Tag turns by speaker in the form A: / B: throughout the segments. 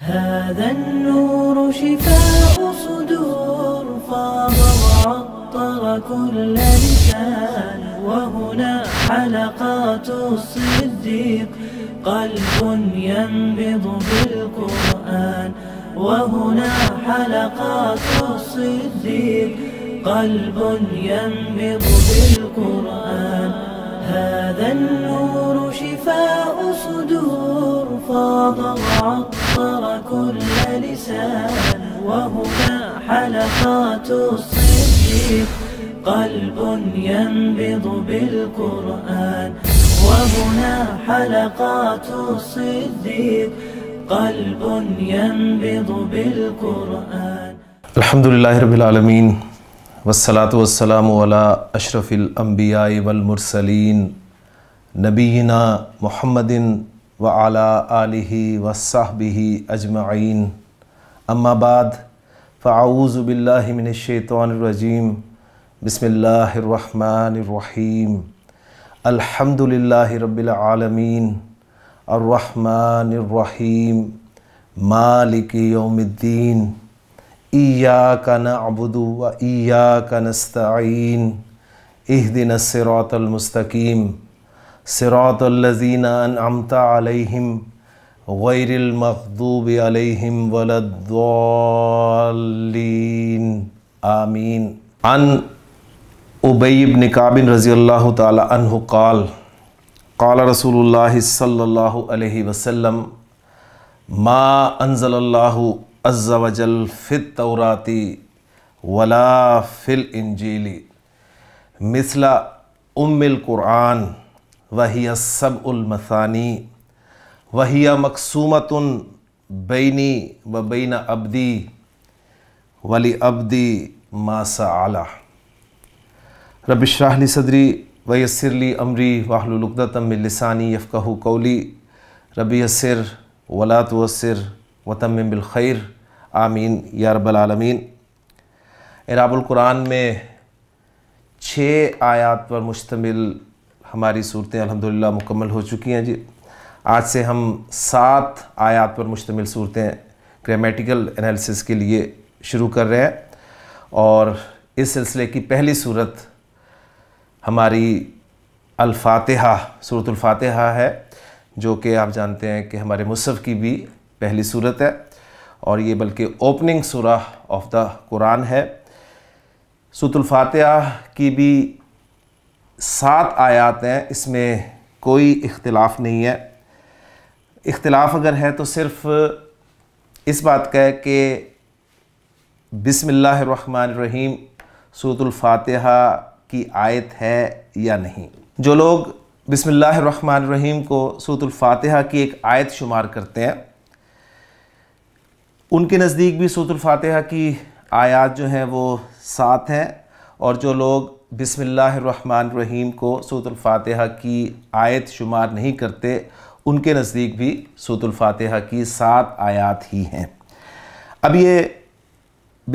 A: هذا النور شفاء صدور فاض وعطر كل لسان وهنا حلقات الصديق قلب ينبض بالقرآن وهنا حلقات الصديق قلب ينبض بالقرآن هذا النور شفاء صدور فاض وعطر كل لسان وهنا حلقات الصديق قلب ينبض بالقرآن وهنا حلقات الصديق قلب ينبض
B: بالقرآن الحمد لله رب العالمين वसलात वसलाम अशरफ़िलम्बिया वलमरसलिन नबीना मुहमदिन व आला आलि वसाहबी अजमाइन अम्माबाद फ़ाऊज़बिल्लिमिनशैतरजीम बसमीम अल्हम्दुलिल्लाह रब्बिलआलमीन अर्रहमानिर्रहीम मालिक यौमिद्दीन ईया का न अबुदू व आमीन अन उबैब निकाबिन रज़ी अल्लाह तह काल काल रसूल सल्ला वसम मा अनज़ल्ला अज़्ज़ा फ़ित तौराती वला फ़िल इंजीली मिसला उम्मिल कुरान वही सब उलमसानी वही मकसूमतन बैनी व बैन अब्दी वली अब्दी मासा आला रबिशराहली सदरी वयसरली अमरी वाहलुलगदतम लिसानी यफ़क़ कौली रबी असर तो वसर वतम बिलखैर आमीन या रबालमीन इराबुल्कुरान में छः आयात पर मुश्तमिल हमारी सूरतें अलहमदिल्ला मुकम्मल हो चुकी हैं जी आज से हम सात आयात पर मुश्तमिल सूरतें ग्रामेटिकल एनालिसिस के लिए शुरू कर रहे हैं और इस सिलसिले की पहली सूरत हमारी अलफातहा सूरतुल्फातहा है जो कि आप जानते हैं कि हमारे मुसफ़ की भी पहली सूरत है और ये बल्कि ओपनिंग सूरह ऑफ द कुरान है सतुल्फ़ातह की भी सात आयात हैं इसमें कोई इख्तलाफ नहीं है इख्तलाफ अगर है तो सिर्फ़ इस बात का है कि बिसमीम सूतुल्फ़ातह की आयत है या नहीं जो लोग बिसमीम को सूतुल्फ़ातह की एक आयत शुमार करते हैं उनके नज़दीक भी सूतुल की आयात जो हैं वो सात हैं और जो लोग बिसमीम को सूतुल की आयत शुमार नहीं करते उनके नज़दीक भी सूतुल की सात आयात ही हैं अब ये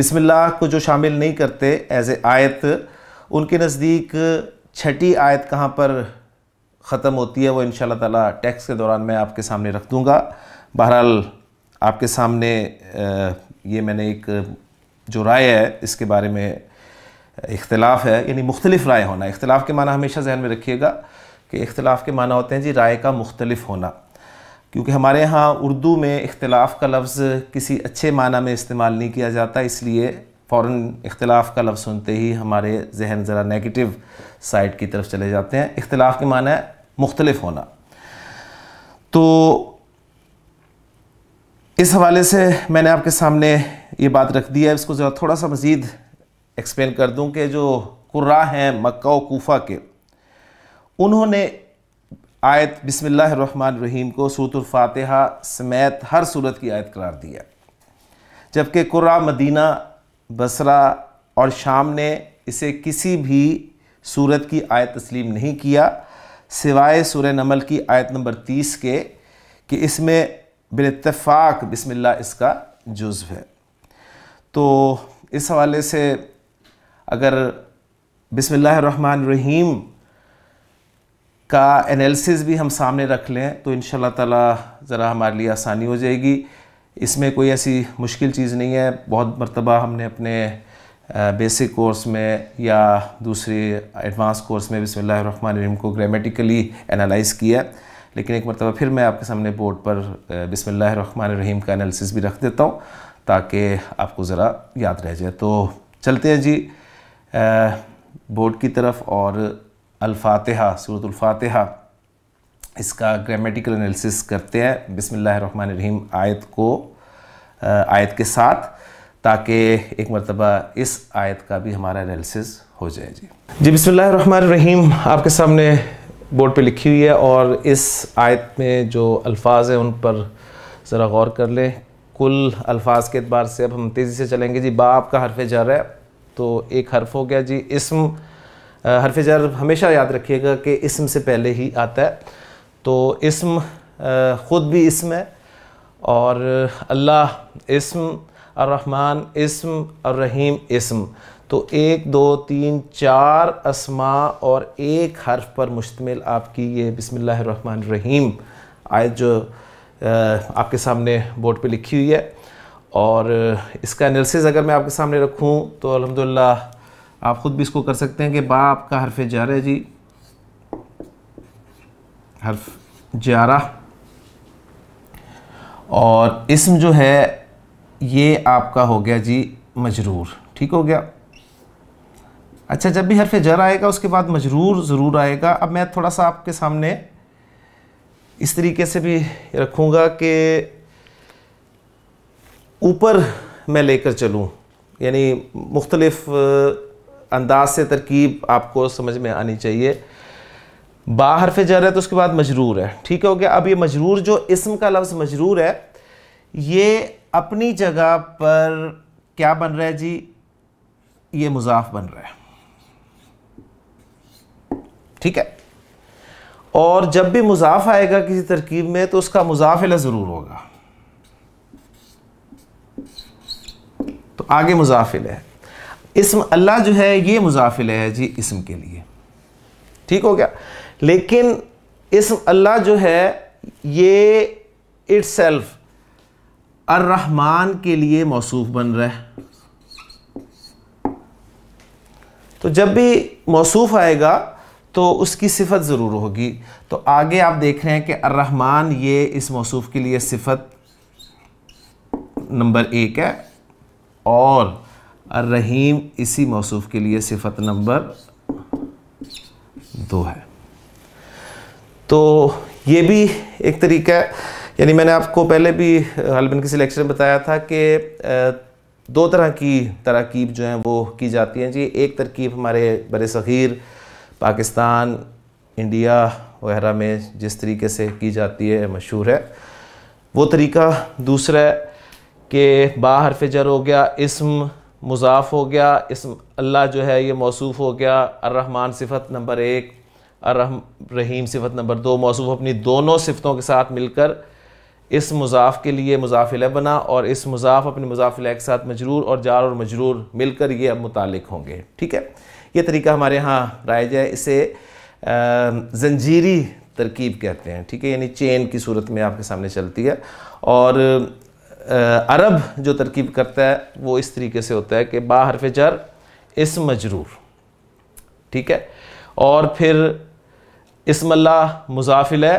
B: बिसमिल्लाह को जो शामिल नहीं करते एज ए आयत उनके नज़दीक छठी आयत कहाँ पर ख़त्म होती है वो इन ताला टैक्स के दौरान मैं आपके सामने रख दूँगा बहरहाल आपके सामने ये मैंने एक जो राय है इसके बारे में इख्तलाफ है यानी मुख्तलिफ राय होना इख्तलाफ के माना हमेशा जहन में रखिएगा कि इख्तलाफ के माना होते हैं जी राय का मुख्तलिफ होना क्योंकि हमारे यहाँ उर्दू में इख्तलाफ का लफ्ज़ किसी अच्छे माना में इस्तेमाल नहीं किया जाता इसलिए फ़ौर इख्तलाफ का लफ्ज़ सुनते ही हमारे जहन ज़रा नेगेटिव साइड की तरफ चले जाते हैं इख्तलाफ के माना है मुख्तलिफ होना तो इस हवाले से मैंने आपके सामने ये बात रख दी है इसको ज़रा थोड़ा सा मज़ीद एक्सप्लेन कर दूं कि जो कुर्रा हैं मक्का कोफा के उन्होंने आयत बिसमीम को सूतुलफ़ातहा समेत हर सूरत की आयत करार दिया जबकि कुर्रा मदीना बसरा और शाम ने इसे किसी भी सूरत की आयत तस्लीम नहीं किया सिवाय सूर नमल की आयत नंबर तीस के कि इसमें बिलतफ़ाक़ बिस्मिल्लाह इसका जुज्व है तो इस हवाले से अगर रहमान रहीम का एनालिसिस भी हम सामने रख लें तो इन ताला ज़रा हमारे लिए आसानी हो जाएगी इसमें कोई ऐसी मुश्किल चीज़ नहीं है बहुत मरतबा हमने अपने बेसिक कोर्स में या दूसरे एडवांस कोर्स में रहीम को ग्रामेटिकली एनालाइज़ किया लेकिन एक मरतबा फिर मैं आपके सामने बोर्ड पर बिसमिल्ल रहीम का एनालिसिस भी रख देता हूँ ताकि आपको ज़रा याद रह जाए तो चलते हैं जी बोर्ड की तरफ और अलफातहा सूरतफातहा इसका ग्रामेटिकल एनालिसिस करते हैं बिसमिल्ल रहीम आयत को आयत के साथ ताकि एक मरतबा इस आयत का भी हमारा एनालिसिस हो जाए जी जी बिसमीम आपके सामने बोर्ड पे लिखी हुई है और इस आयत में जो अल्फाज हैं उन पर ज़रा गौर कर लें कुल अल्फाज के अतबार से अब हम तेज़ी से चलेंगे जी बाप का हरफ जर है तो एक हरफ हो गया जी इसम हरफ जर हमेशा याद रखिएगा कि इसम से पहले ही आता है तो इसम ख़ुद भी इसम है और अल्लाह इसम अर्रहमान इसम अर्रहीम इसम तो एक दो तीन चार असमा और एक हर्फ पर मुश्तमिल आपकी ये बसमिल्लर रहीम आयत जो आपके सामने बोर्ड पे लिखी हुई है और इसका एनालिसिस अगर मैं आपके सामने रखूँ तो अलहमदिल्ला आप ख़ुद भी इसको कर सकते हैं कि बा आपका हरफ जार है जी हर्फ जारा और इसम जो है ये आपका हो गया जी मजरूर ठीक हो गया अच्छा जब भी हरफ जर आएगा उसके बाद मजरूर ज़रूर आएगा अब मैं थोड़ा सा आपके सामने इस तरीके से भी रखूँगा कि ऊपर मैं लेकर चलूँ यानी मुख्तलफ़ अंदाज से तरकीब आपको समझ में आनी चाहिए बा हरफ जर है तो उसके बाद मजरूर है ठीक है हो गया अब ये मजरूर जो इसम का लफ्ज़ मजरूर है ये अपनी जगह पर क्या बन रहा है जी ये मुजाफ बन रहा है ठीक है और जब भी मुजाफ आएगा किसी तरकीब में तो उसका मुजाफिला ज़रूर होगा तो आगे मुजाफिल है इसम अल्लाह जो है ये मुजाफिल है जी इसम के लिए ठीक हो गया लेकिन इसम अल्लाह जो है ये सेल्फ अर्रहमान के लिए मौसूफ बन रहा है तो जब भी मौसूफ आएगा तो उसकी सिफत ज़रूर होगी तो आगे आप देख रहे हैं कि अर्रहमान ये इस मौसू के लिए सिफत नंबर एक है और रहीम इसी मौसू के लिए सिफत नंबर दो है तो ये भी एक तरीका है यानी मैंने आपको पहले भी हलबन किसी लेक्चर में बताया था कि दो तरह की तरकीब जो हैं वो की जाती हैं जी एक तरकीब हमारे बड़े सग़ीर पाकिस्तान इंडिया वगैरह में जिस तरीके से की जाती है मशहूर है वो तरीका दूसरा है कि बा जर हो गया इसम मुजाफ हो गया इसम अल्लाह जो है ये मौसू हो गया अर्रहमान सिफत नंबर एक अर्रहम रहीम सिफत नंबर दो मौसू अपनी दोनों सिफतों के साथ मिलकर इस मुजाफ के लिए मुजाफिल बना और इस मुजाफ अपने मुजाफिल के साथ मजरूर और जार और मजरूर मिलकर ये अब मुतल होंगे ठीक है ये तरीका हमारे यहाँ राइज है इसे जंजीरी तरकीब कहते हैं ठीक है यानी चेन की सूरत में आपके सामने चलती है और अरब जो तरकीब करता है वो इस तरीके से होता है कि बा हरफ जर इस मजरूर ठीक है और फिर इसमल्ला मुजाफिल है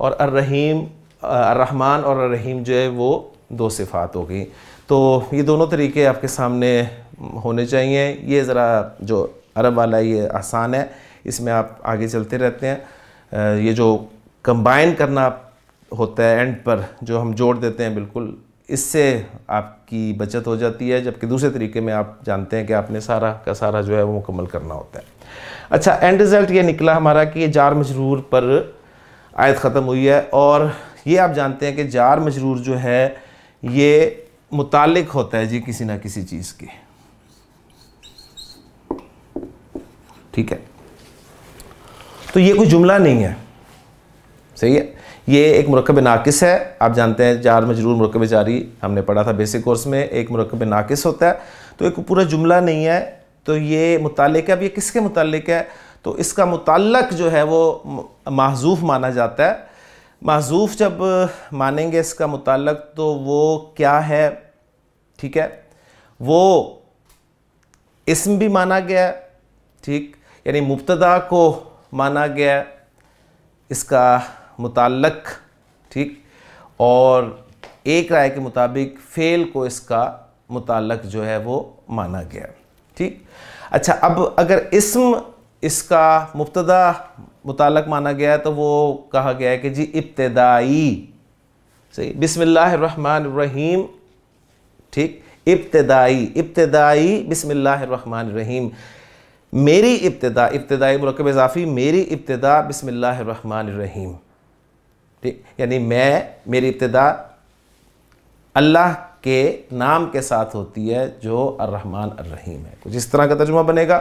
B: और अर्रहीम अर्रहमान और अर्रहीम जो है वो दो सिफात हो गई तो ये दोनों तरीके आपके सामने होने चाहिए ये ज़रा जो अरब वाला ये आसान है इसमें आप आगे चलते रहते हैं ये जो कंबाइन करना होता है एंड पर जो हम जोड़ देते हैं बिल्कुल इससे आपकी बचत हो जाती है जबकि दूसरे तरीके में आप जानते हैं कि आपने सारा का सारा जो है वो मुकम्मल करना होता है अच्छा एंड रिज़ल्ट ये निकला हमारा कि ये जार मजरूर पर आयत ख़त्म हुई है और ये आप जानते हैं कि जार मजरूर जो है ये मुतल होता है जी किसी ना किसी चीज़ के ठीक है तो ये कोई जुमला नहीं है सही है ये एक मरकब नाकिस है आप जानते हैं में मजरूर मरकब जारी हमने पढ़ा था बेसिक कोर्स में एक मरकब नाकिस होता है तो एक पूरा जुमला नहीं है तो ये मुतल है अब ये किसके मुतल है तो इसका मुतलक जो है वो महजूफ़ माना जाता है महजूफ़ जब मानेंगे इसका मुतल तो वो क्या है ठीक है वो इसम भी माना गया ठीक यानी मुबतदा को माना गया इसका मुतलक ठीक और एक राय के मुताबिक फ़ेल को इसका मुतलक जो है वो माना गया ठीक अच्छा अब अगर इसम इसका मुबतदा मुतलक माना गया तो वो कहा गया है कि जी इब्तदाई सही बिसमीम ठीक इब्तदाई इब्तदाई बिसमीम मेरी इब्तदा इब्तदाई मरकब इजाफ़ी मेरी इब्तदा बसमीम ठीक यानी मैं मेरी इब्तदा अल्लाह के नाम के साथ होती है जो अर्रहमान अर्रहीम है कुछ इस तरह का तर्जुमा बनेगा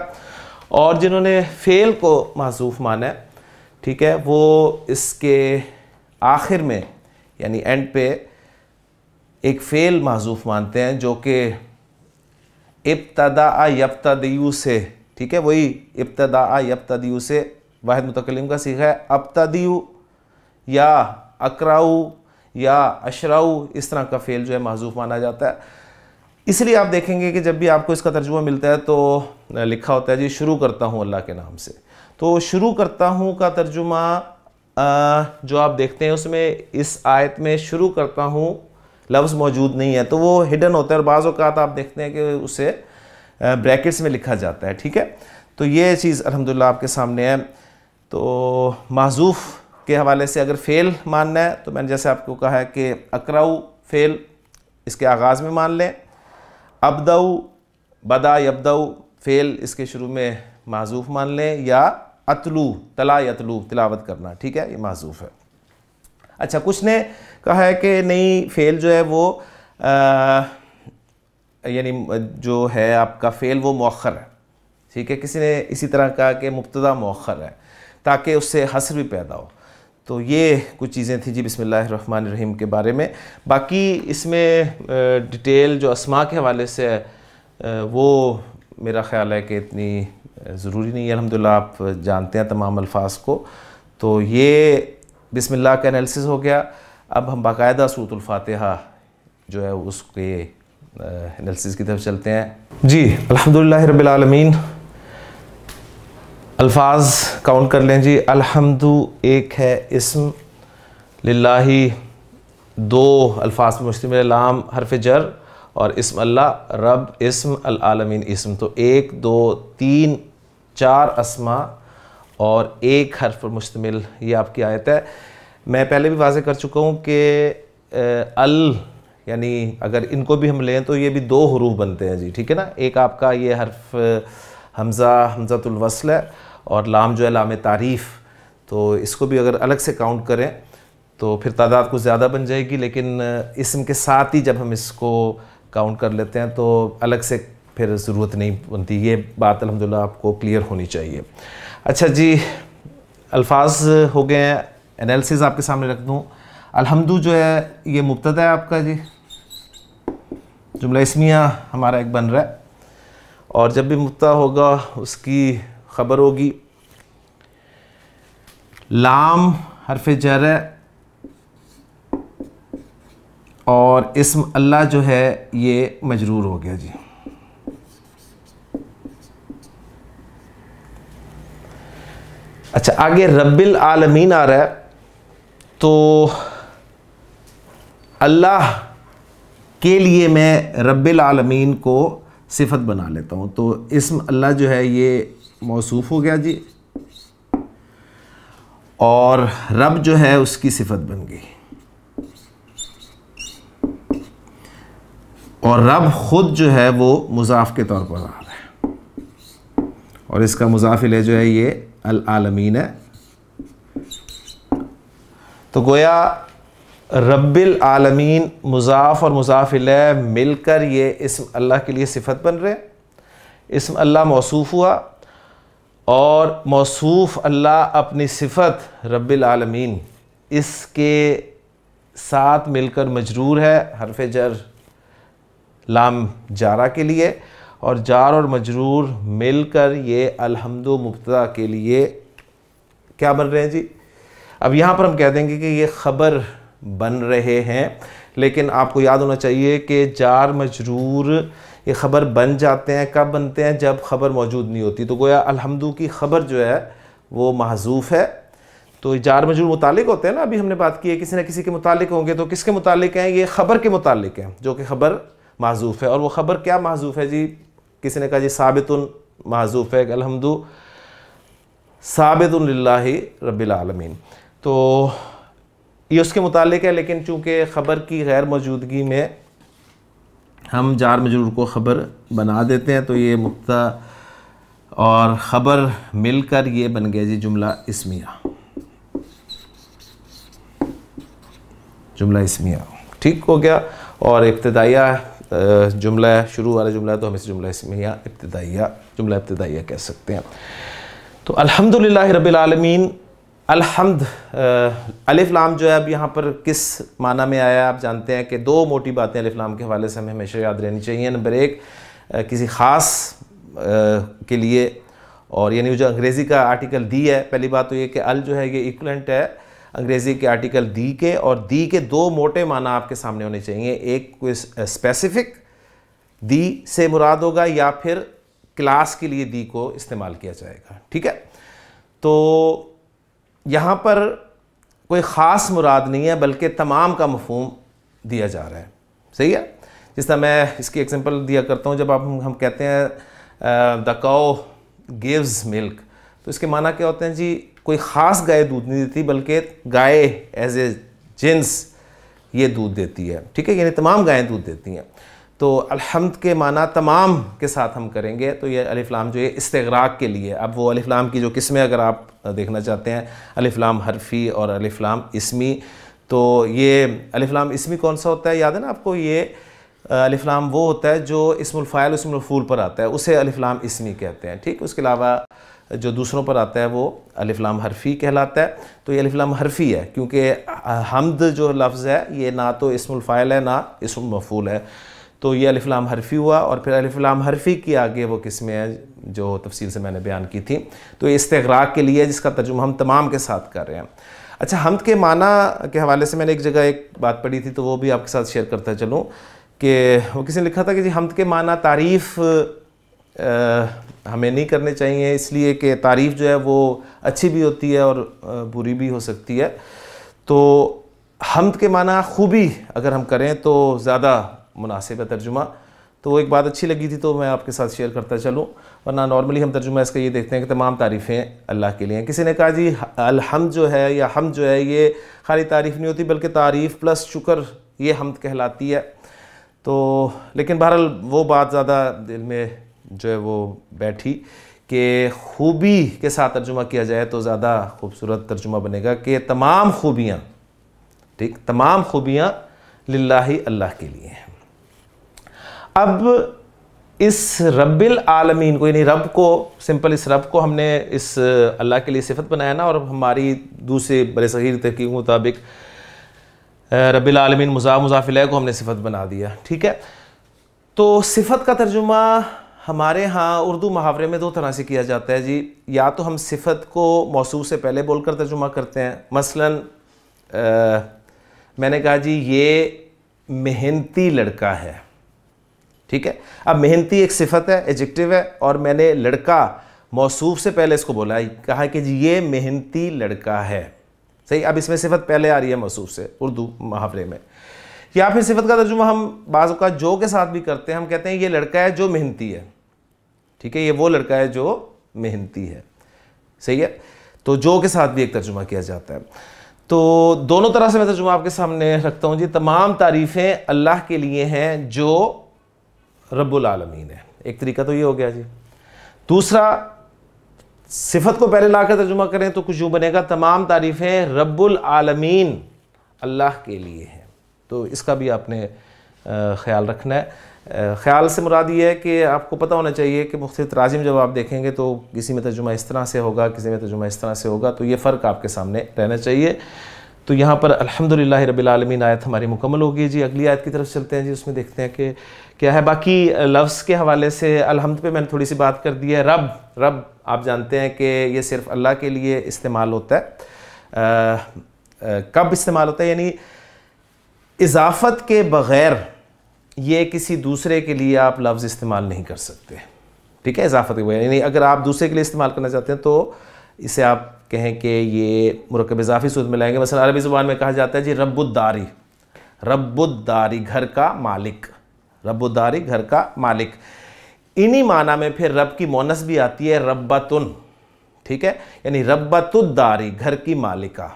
B: और जिन्होंने फ़ेल को महसूफ माना है ठीक है वो इसके आखिर में यानी एंड पे एक फ़ेल महसूफ मानते हैं जो कि इब्तदा यब्तदयू से ठीक है वही इब्तदा यबतदीयू से वाहिद मुतकलम का सीखा है अबतदीयू या अकराऊ या अशराऊ इस तरह का फ़ेल जो है महजूफ माना जाता है इसलिए आप देखेंगे कि जब भी आपको इसका तर्जुमा मिलता है तो लिखा होता है जी शुरू करता हूँ अल्लाह के नाम से तो शुरू करता हूँ का तर्जुमा जो आप देखते हैं उसमें इस आयत में शुरू करता हूँ लफ्ज़ मौजूद नहीं है तो वो हिडन होता है और बाज़ात आप देखते हैं कि उसे ब्रैकेट्स में लिखा जाता है ठीक है तो ये चीज़ अलहमदिल्ला आपके सामने है तो माजूफ़ के हवाले से अगर फ़ेल मानना है तो मैंने जैसे आपको कहा है कि अकराऊ फ़ेल इसके आगाज़ में मान लें अबदाऊ बदा यबदाऊ फ़ेल इसके शुरू में माजूफ़ मान लें या अतलू तला यतलू तिलावत करना ठीक है ये माजूफ़ है अच्छा कुछ ने कहा है कि नहीं फ़ेल जो है वो आ, यानी जो है आपका फ़ेल वो मौखर है ठीक है किसी ने इसी तरह कहा कि मुबतदा मौखर है ताकि उससे हसर भी पैदा हो तो ये कुछ चीज़ें थी जी बसमिल्ल रहीम के बारे में बाकी इसमें डिटेल जो असमा के हवाले से है वो मेरा ख़्याल है कि इतनी ज़रूरी नहीं है अलहमदिल्ला आप जानते हैं तमाम अल्फाज को तो ये बिसमिल्ला का एनालिसिस हो गया अब हम बाकायदा सूरतुल्फ़ातहा जो है उसके एनालिसिस की तरफ चलते हैं जी अल्हम्दुलिल्लाह आलमीन अल्फाज काउंट कर लें जी अल्हम्दु एक है इसम लाही दो अल्फाज में मुश्तमिल लाम हरफ जर और इसम अल्लाह रब इसम अलमीन इसम तो एक दो तीन चार असमा और एक हरफ पर मुश्तमिल ये आपकी आयत है मैं पहले भी वाजे कर चुका हूँ कि अल यानी अगर इनको भी हम लें तो ये भी दो हरूफ बनते हैं जी ठीक है ना एक आपका ये हर्फ हमज़ा हमज़ातुलवसल है और लाम जो है लाम तारीफ़ तो इसको भी अगर अलग से काउंट करें तो फिर तादाद कुछ ज़्यादा बन जाएगी लेकिन इसम के साथ ही जब हम इसको काउंट कर लेते हैं तो अलग से फिर ज़रूरत नहीं बनती ये बात अलहमदिल्ला आपको क्लियर होनी चाहिए अच्छा जी अल्फाज हो गए हैं एनालिसिस आपके सामने रख दूँ अलहमदू जो है ये मुबतदा है आपका जी जुमला इसमिया हमारा एक बन रहा है और जब भी मुता होगा उसकी ख़बर होगी लाम हरफ जर और इसम अल्लाह जो है ये मजरूर हो गया जी अच्छा आगे रब्बिल आलमीन आ रहा है तो अल्लाह के लिए मैं रब्बिल आलमीन को सिफत बना लेता हूँ तो इसम अल्लाह जो है ये मौसूफ़ हो गया जी और रब जो है उसकी सिफत बन गई और रब ख़ुद जो है वो मुजाफ के तौर पर आ रहा है और इसका मुजाफिल जो है ये अल आलमीन है तो गोया रब्बिल आलमीन मुजाफ़ और मुजाफिल मिलकर ये इसम अल्लाह के लिए सिफत बन रहे इसम अल्लाह मौसूफ़ हुआ और मौसूफ़ अल्लाह अपनी सिफत रब्बिल आलमीन इसके साथ मिलकर मजरूर है हरफ जर लाम जारा के लिए और जार और मजरूर मिलकर ये अलहमदो मुबतदा के लिए क्या बन रहे हैं जी अब यहाँ पर हम कह देंगे कि ये ख़बर बन रहे हैं लेकिन आपको याद होना चाहिए कि जार मजरूर ये ख़बर बन जाते हैं कब बनते हैं जब ख़बर मौजूद नहीं होती तो गोया अलहमदू की ख़बर जो है वो महजूफ़ है तो जार मजरूर मुतालिक होते हैं ना अभी हमने बात की है किसी न किसी के मुतालिक होंगे तो किसके मुतालिक हैं ये ख़बर के मुतालिक हैं जो कि ख़बर महजूफ़ है और वह ख़बर क्या महजूफ़ है जी किसी ने कहा जी साबितुन महजूफ़ है अलहमदु साबित रबीआलमीन तो ये उसके मुतालिक है लेकिन चूँकि ख़बर की गैर मौजूदगी में हम जार मजरूर को ख़बर बना देते हैं तो ये मुक्ता और ख़बर मिलकर ये बन गया जी जुमला इसमिया जुमला इसमिया ठीक हो गया और इब्तदाइया जुमला शुरू वाला जुमला तो हम इस जुमला इसमिया इब्तदाइया जुमला इब्तदाइया कह सकते हैं तो अलहमदिल्ला रबालमीन अलहमद अलिफ जो है अब यहाँ पर किस माना में आया आप जानते हैं कि दो मोटी बातें अलिफ के हवाले से हमें हमेशा याद रहनी चाहिए नंबर एक किसी ख़ास के लिए और यानी जो अंग्रेज़ी का आर्टिकल दी है पहली बात तो ये कि अल जो है ये इक्वलेंट है अंग्रेज़ी के आर्टिकल दी के और दी के दो मोटे माना आपके सामने होने चाहिए एक कोई स्पेसिफिक दी से मुराद होगा या फिर क्लास के लिए दी को इस्तेमाल किया जाएगा ठीक है तो यहाँ पर कोई ख़ास मुराद नहीं है बल्कि तमाम का मफहम दिया जा रहा है सही है जिस तरह मैं इसकी एग्जांपल दिया करता हूँ जब आप हम कहते हैं द काओ गिव्स मिल्क तो इसके माना क्या होते हैं जी कोई ख़ास गाय दूध नहीं देती बल्कि गाय एज ए जिन्स ये दूध देती है ठीक है यानी तमाम गायें दूध देती हैं तो अलहमद के माना तमाम के साथ हम करेंगे तो ये अलिफ्लाम जो है इस्तराक के लिए अब वो अलिफ्लाम की जो किस्में अगर आप देखना चाहते हैं अलिफ्लाम हरफी और अलिफ्लाम इसमी तो ये अलिफ्लाम इसमी कौन सा होता है याद है ना आपको ये अलिफ्लाम वो होता है जो इसमुलफ़ायल इसमफ़ूल पर आता है उसे अलिफ्लाम इसमी कहते हैं ठीक उसके अलावा जो दूसरों पर आता है वो अलिफ्लाम हरफी कहलाता है तो ये अलिफ्लाम हरफी है क्योंकि हमद जो लफ्ज़ है ये ना तो इसमुलफ़ायल है ना इसमफूल है तो ये अलिफ्लाम हरफी हुआ और फिर अलिफ्लाम हरफी की आगे वो किस्में हैं जो तफसील से मैंने बयान की थी तो ये इस्तराक के लिए जिसका तर्जुमा हम तमाम के साथ कर रहे हैं अच्छा हमद के माना के हवाले से मैंने एक जगह एक बात पढ़ी थी तो वो भी आपके साथ शेयर करता चलूँ कि वो किसी ने लिखा था कि जी हमद के माना तारीफ़ हमें नहीं करने चाहिए इसलिए कि तारीफ़ जो है वो अच्छी भी होती है और बुरी भी हो सकती है तो हमद के माना खूबी अगर हम करें तो ज़्यादा मुनासिब है तर्जुमा तो वो एक बात अच्छी लगी थी तो मैं आपके साथ शेयर करता चलूँ वरना नॉर्मली हम तर्जुमा इसका ये देखते हैं कि तमाम तारीफ़ें अल्लाह के लिए हैं किसी ने कहा जी अलहम जो है या हम जो है ये खाली तारीफ़ नहीं होती बल्कि तारीफ़ प्लस शुक्र ये हमद कहलाती है तो लेकिन बहरहाल वो बात ज़्यादा दिल में जो है वो बैठी कि खूबी के साथ तर्जुमा किया जाए तो ज़्यादा खूबसूरत तर्जुमा बनेगा कि तमाम खूबियाँ ठीक तमाम खूबियाँ लाही अल्लाह के लिए हैं अब इस रबिल आलमीन को यानी रब को सिंपल इस रब को हमने इस अल्लाह के लिए सिफत बनाया ना और हमारी दूसरे बड़े सही के मुताबिक रबिल आलमीन मज़ा मुजाफिल को हमने सिफत बना दिया ठीक है तो सिफत का तर्जुमा हमारे यहाँ उर्दू मुहावरे में दो तरह से किया जाता है जी या तो हम सिफत को मौसू से पहले बोलकर तर्जुमा करते हैं मसला मैंने कहा जी ये मेहनती लड़का है ठीक है अब मेहनती एक सिफत है एजेक्टिव है और मैंने लड़का मौसू से पहले इसको बोला कहा कि जी ये मेहनती लड़का है सही अब इसमें सिफत पहले आ रही है मौसू से उर्दू मुहावरे में या फिर सिफत का तर्जुमा हम बाज़ का जो के साथ भी करते हैं हम कहते हैं ये लड़का है जो मेहनती है ठीक है ये वो लड़का है जो मेहनती है सही है तो जो के साथ भी एक तर्जुमा किया जाता है तो दोनों तरह से मैं तर्जुमा आपके सामने रखता हूँ जी तमाम तारीफ़ें अल्लाह के लिए हैं जो रब्बुल आलमीन है एक तरीका तो ये हो गया जी दूसरा सिफत को पहले ला कर तर्जुमा करें तो कुछ यूँ बनेगा तमाम तारीफ़ें रब्बुल आलमीन अल्लाह के लिए हैं तो इसका भी आपने ख्याल रखना है ख्याल से मुराद ये है कि आपको पता होना चाहिए कि मुख्त तराजिम जब आप देखेंगे तो किसी में तर्जुमा इस तरह से होगा किसी में तर्जुमा इस तरह से होगा तो ये फ़र्क आपके सामने रहना चाहिए तो यहाँ पर अल्हम्दुलिल्लाह रबालमीन आयत हमारी मुकम्मल होगी जी अगली आयत की तरफ चलते हैं जी उसमें देखते हैं कि क्या है बाकी लफ्ज़ के हवाले से अलहमद पे मैंने थोड़ी सी बात कर दी है रब रब आप जानते हैं कि ये सिर्फ अल्लाह के लिए इस्तेमाल होता है आ, आ, कब इस्तेमाल होता है यानी इजाफत के बग़ैर ये किसी दूसरे के लिए आप लफ्ज़ इस्तेमाल नहीं कर सकते ठीक है इजाफत के बगैर यानी अगर आप दूसरे के लिए इस्तेमाल करना चाहते हैं तो इसे आप कहें कि ये मरकब इजाफी सूद में लाएंगे मसला अरबी ज़ुबान में कहा जाता है जी रबुद्दारी रबुद्दारी घर का मालिक रबुद्दारी घर का मालिक इन्हीं माना में फिर रब की मोनस भी आती है रब्बतुन ठीक है यानी रब्बतुद्दारी घर की मालिका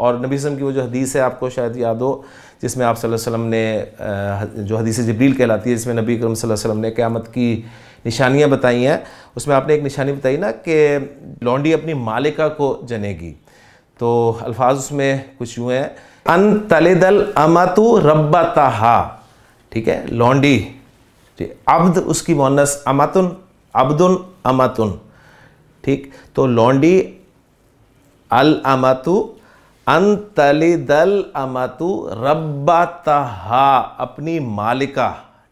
B: और नबी वसम की वो जो हदीस है आपको शायद याद हो जिसमें आप वसम ने जो हदीस जबरील कहलाती है जिसमें नबी करम वसम ने क़्यामत की निशानियाँ बताई हैं उसमें आपने एक निशानी बताई ना कि लॉन्डी अपनी मालिका को जनेगी तो अल्फाज उसमें कुछ यूँ हैं अन तलेदल अमतु रब्बा तहा ठीक है लॉन्डी अब्द उसकी मोनस अमातुन अब्दुन अमातुन ठीक तो लॉन्डी अल अमातु अंतलिदल अमतु रब्बातहा अपनी मालिका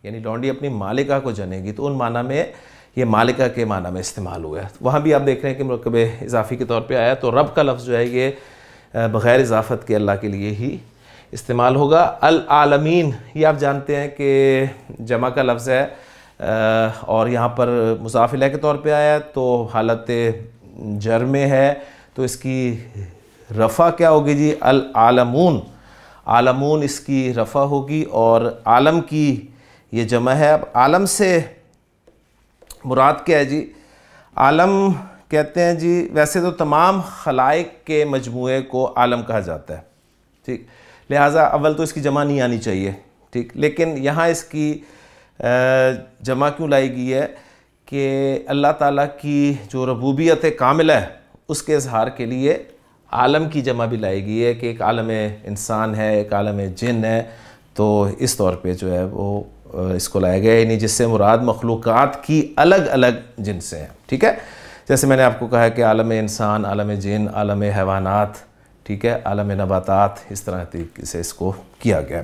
B: यानी लौंडी अपनी मालिका को जनेगी तो उन माना में ये मालिका के माना में इस्तेमाल हुआ है वहाँ भी आप देख रहे हैं कि मरकब इजाफ़ी के तौर पे आया तो रब का लफ्ज़ जो है ये बग़ैर इजाफ़त के अल्लाह के लिए ही इस्तेमाल होगा अल आलमीन ये आप जानते हैं कि जमा का लफ्ज़ है और यहाँ पर मुसाफिला के तौर पे आया तो हालत जर में है तो इसकी रफ़ा क्या होगी जी अल आलमून आलमून इसकी रफ़ा होगी और आलम की ये जमा है अब आलम से मुराद क्या है जी आलम कहते हैं जी वैसे तो तमाम खलाइक के मजमू को आलम कहा जाता है ठीक लिहाजा अव्वल तो इसकी जमा नहीं आनी चाहिए ठीक लेकिन यहाँ इसकी जमा क्यों लाई गई है कि अल्लाह ताला की जो रबूबियत कामिल है उसके इजहार के लिए आलम की जमा भी लाई गई है कि एक आलम इंसान है एक आलम जिन है तो इस तौर पे जो है वो इसको लाया गया यानी जिससे मुराद मखलूक़ की अलग अलग जिनसें हैं ठीक है जैसे मैंने आपको कहा है कि आलम इंसान आलम जिन आलम हैवानात ठीक है आलम नबातात इस तरह तरीके से इसको किया गया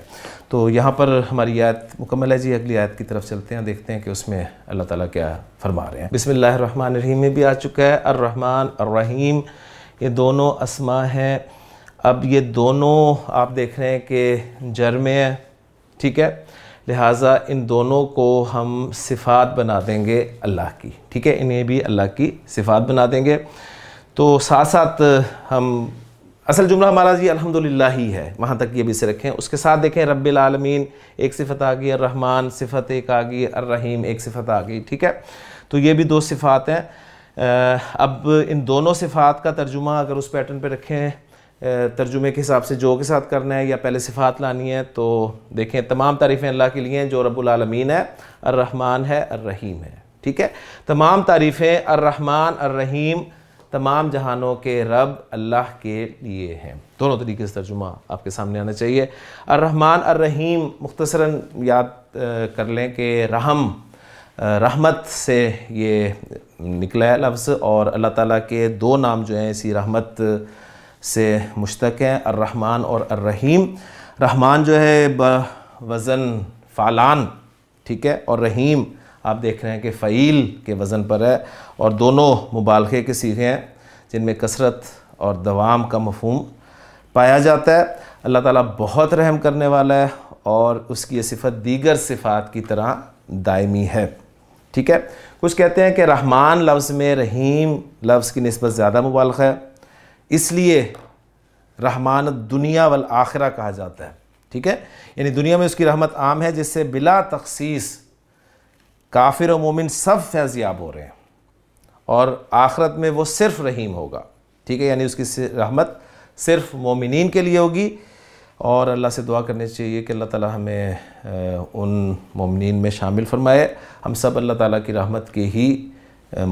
B: तो यहाँ पर हमारी आयत मुकम्मल है जी अगली आयत की तरफ चलते हैं देखते हैं कि उसमें अल्लाह ताला क्या फरमा रहे हैं बिसमीम में भी आ चुका है अर्रहमान अर्रहीम ये दोनों असमा हैं अब ये दोनों आप देख रहे हैं कि जर में है ठीक है लिहाजा इन दोनों को हम सिफ़ात बना देंगे अल्लाह की ठीक है इन्हें भी अल्लाह की सिफ़ात बना देंगे तो साथ साथ हम असल जुमला हमारा जी अल्हम्दुलिल्लाह ही है वहाँ तक ये भी से रखें उसके साथ देखें रबालमीन एक सिफत आ गई रहमान सिफत एक आ गई अर्रहीम एक सिफत आ गई ठीक है तो ये भी दो सिफ़ात हैं अब इन दोनों सिफात का तर्जुमा अगर उस पैटर्न पर रखें तर्जुमे के हिसाब से जो के साथ करना है या पहले सिफात लानी है तो देखें तमाम तारीफ़ें अल्लाह के लिए हैं जो रबालमीन है अर्रहमान है अर्रहीम है ठीक है तमाम तारीफ़ें अर्रहमान अर्रहीम तमाम जहानों के रब अल्लाह के लिए हैं दोनों तरीके से तर्जुमा आपके सामने आना चाहिए अर्रहमान अर्रहीम मुख्तसरा याद कर लें कि रहम रहमत से ये निकला है लफ्ज़ और अल्लाह ताला के दो नाम जो हैं इसी रहमत से मुश्तक हैं अर्रहमान और अर्रहीम रहमान जो है वज़न फ़ालान ठीक है और रहीम आप देख रहे हैं कि फ़ील के वज़न पर है और दोनों मुबालखे के सीखे हैं जिनमें कसरत और दवाम का मफहम पाया जाता है अल्लाह ताला बहुत रहम करने वाला है और उसकी ये सिफत दीगर सिफात की तरह दायमी है ठीक है कुछ कहते हैं कि रहमान लफ्ज़ में रहीम लफ्ज़ की नस्बत ज़्यादा मुबालक है इसलिए रहमान दुनिया वल आखरा कहा जाता है ठीक है यानी दुनिया में उसकी रहमत आम है जिससे बिला तखसीस काफिर और मोमिन सब याब हो रहे हैं और आखरत में वो सिर्फ़ रहीम होगा ठीक है यानी उसकी रहमत सिर्फ़ मोमिन के लिए होगी और अल्लाह से दुआ करनी चाहिए कि अल्लाह ताला हमें उन ममिन में शामिल फरमाए हम सब अल्लाह ताला की रहमत के ही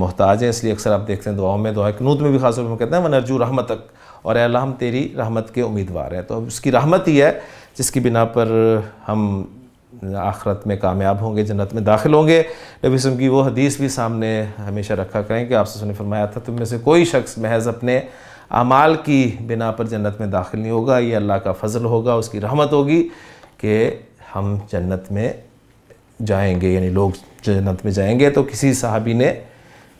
B: मोहताज हैं इसलिए अक्सर आप देखते हैं दुआओं में दुआ कनूत में भी खासतौर पर हम कहते हैं रहमत तक और अल्लाह हम तेरी रहमत के उम्मीदवार हैं तो उसकी रहमत ही है जिसकी बिना पर हम आखरत में कामयाब होंगे जन्नत में दाखिल होंगे नबी वसम की वो हदीस भी सामने हमेशा रखा करें कि आपसे सुने फरमाया था तुम में से कोई शख्स महज अपने अमाल की बिना पर जन्नत में दाखिल नहीं होगा ये अल्लाह का फजल होगा उसकी रहमत होगी कि हम जन्नत में जाएंगे यानी लोग जन्नत में जाएंगे तो किसी साहबी ने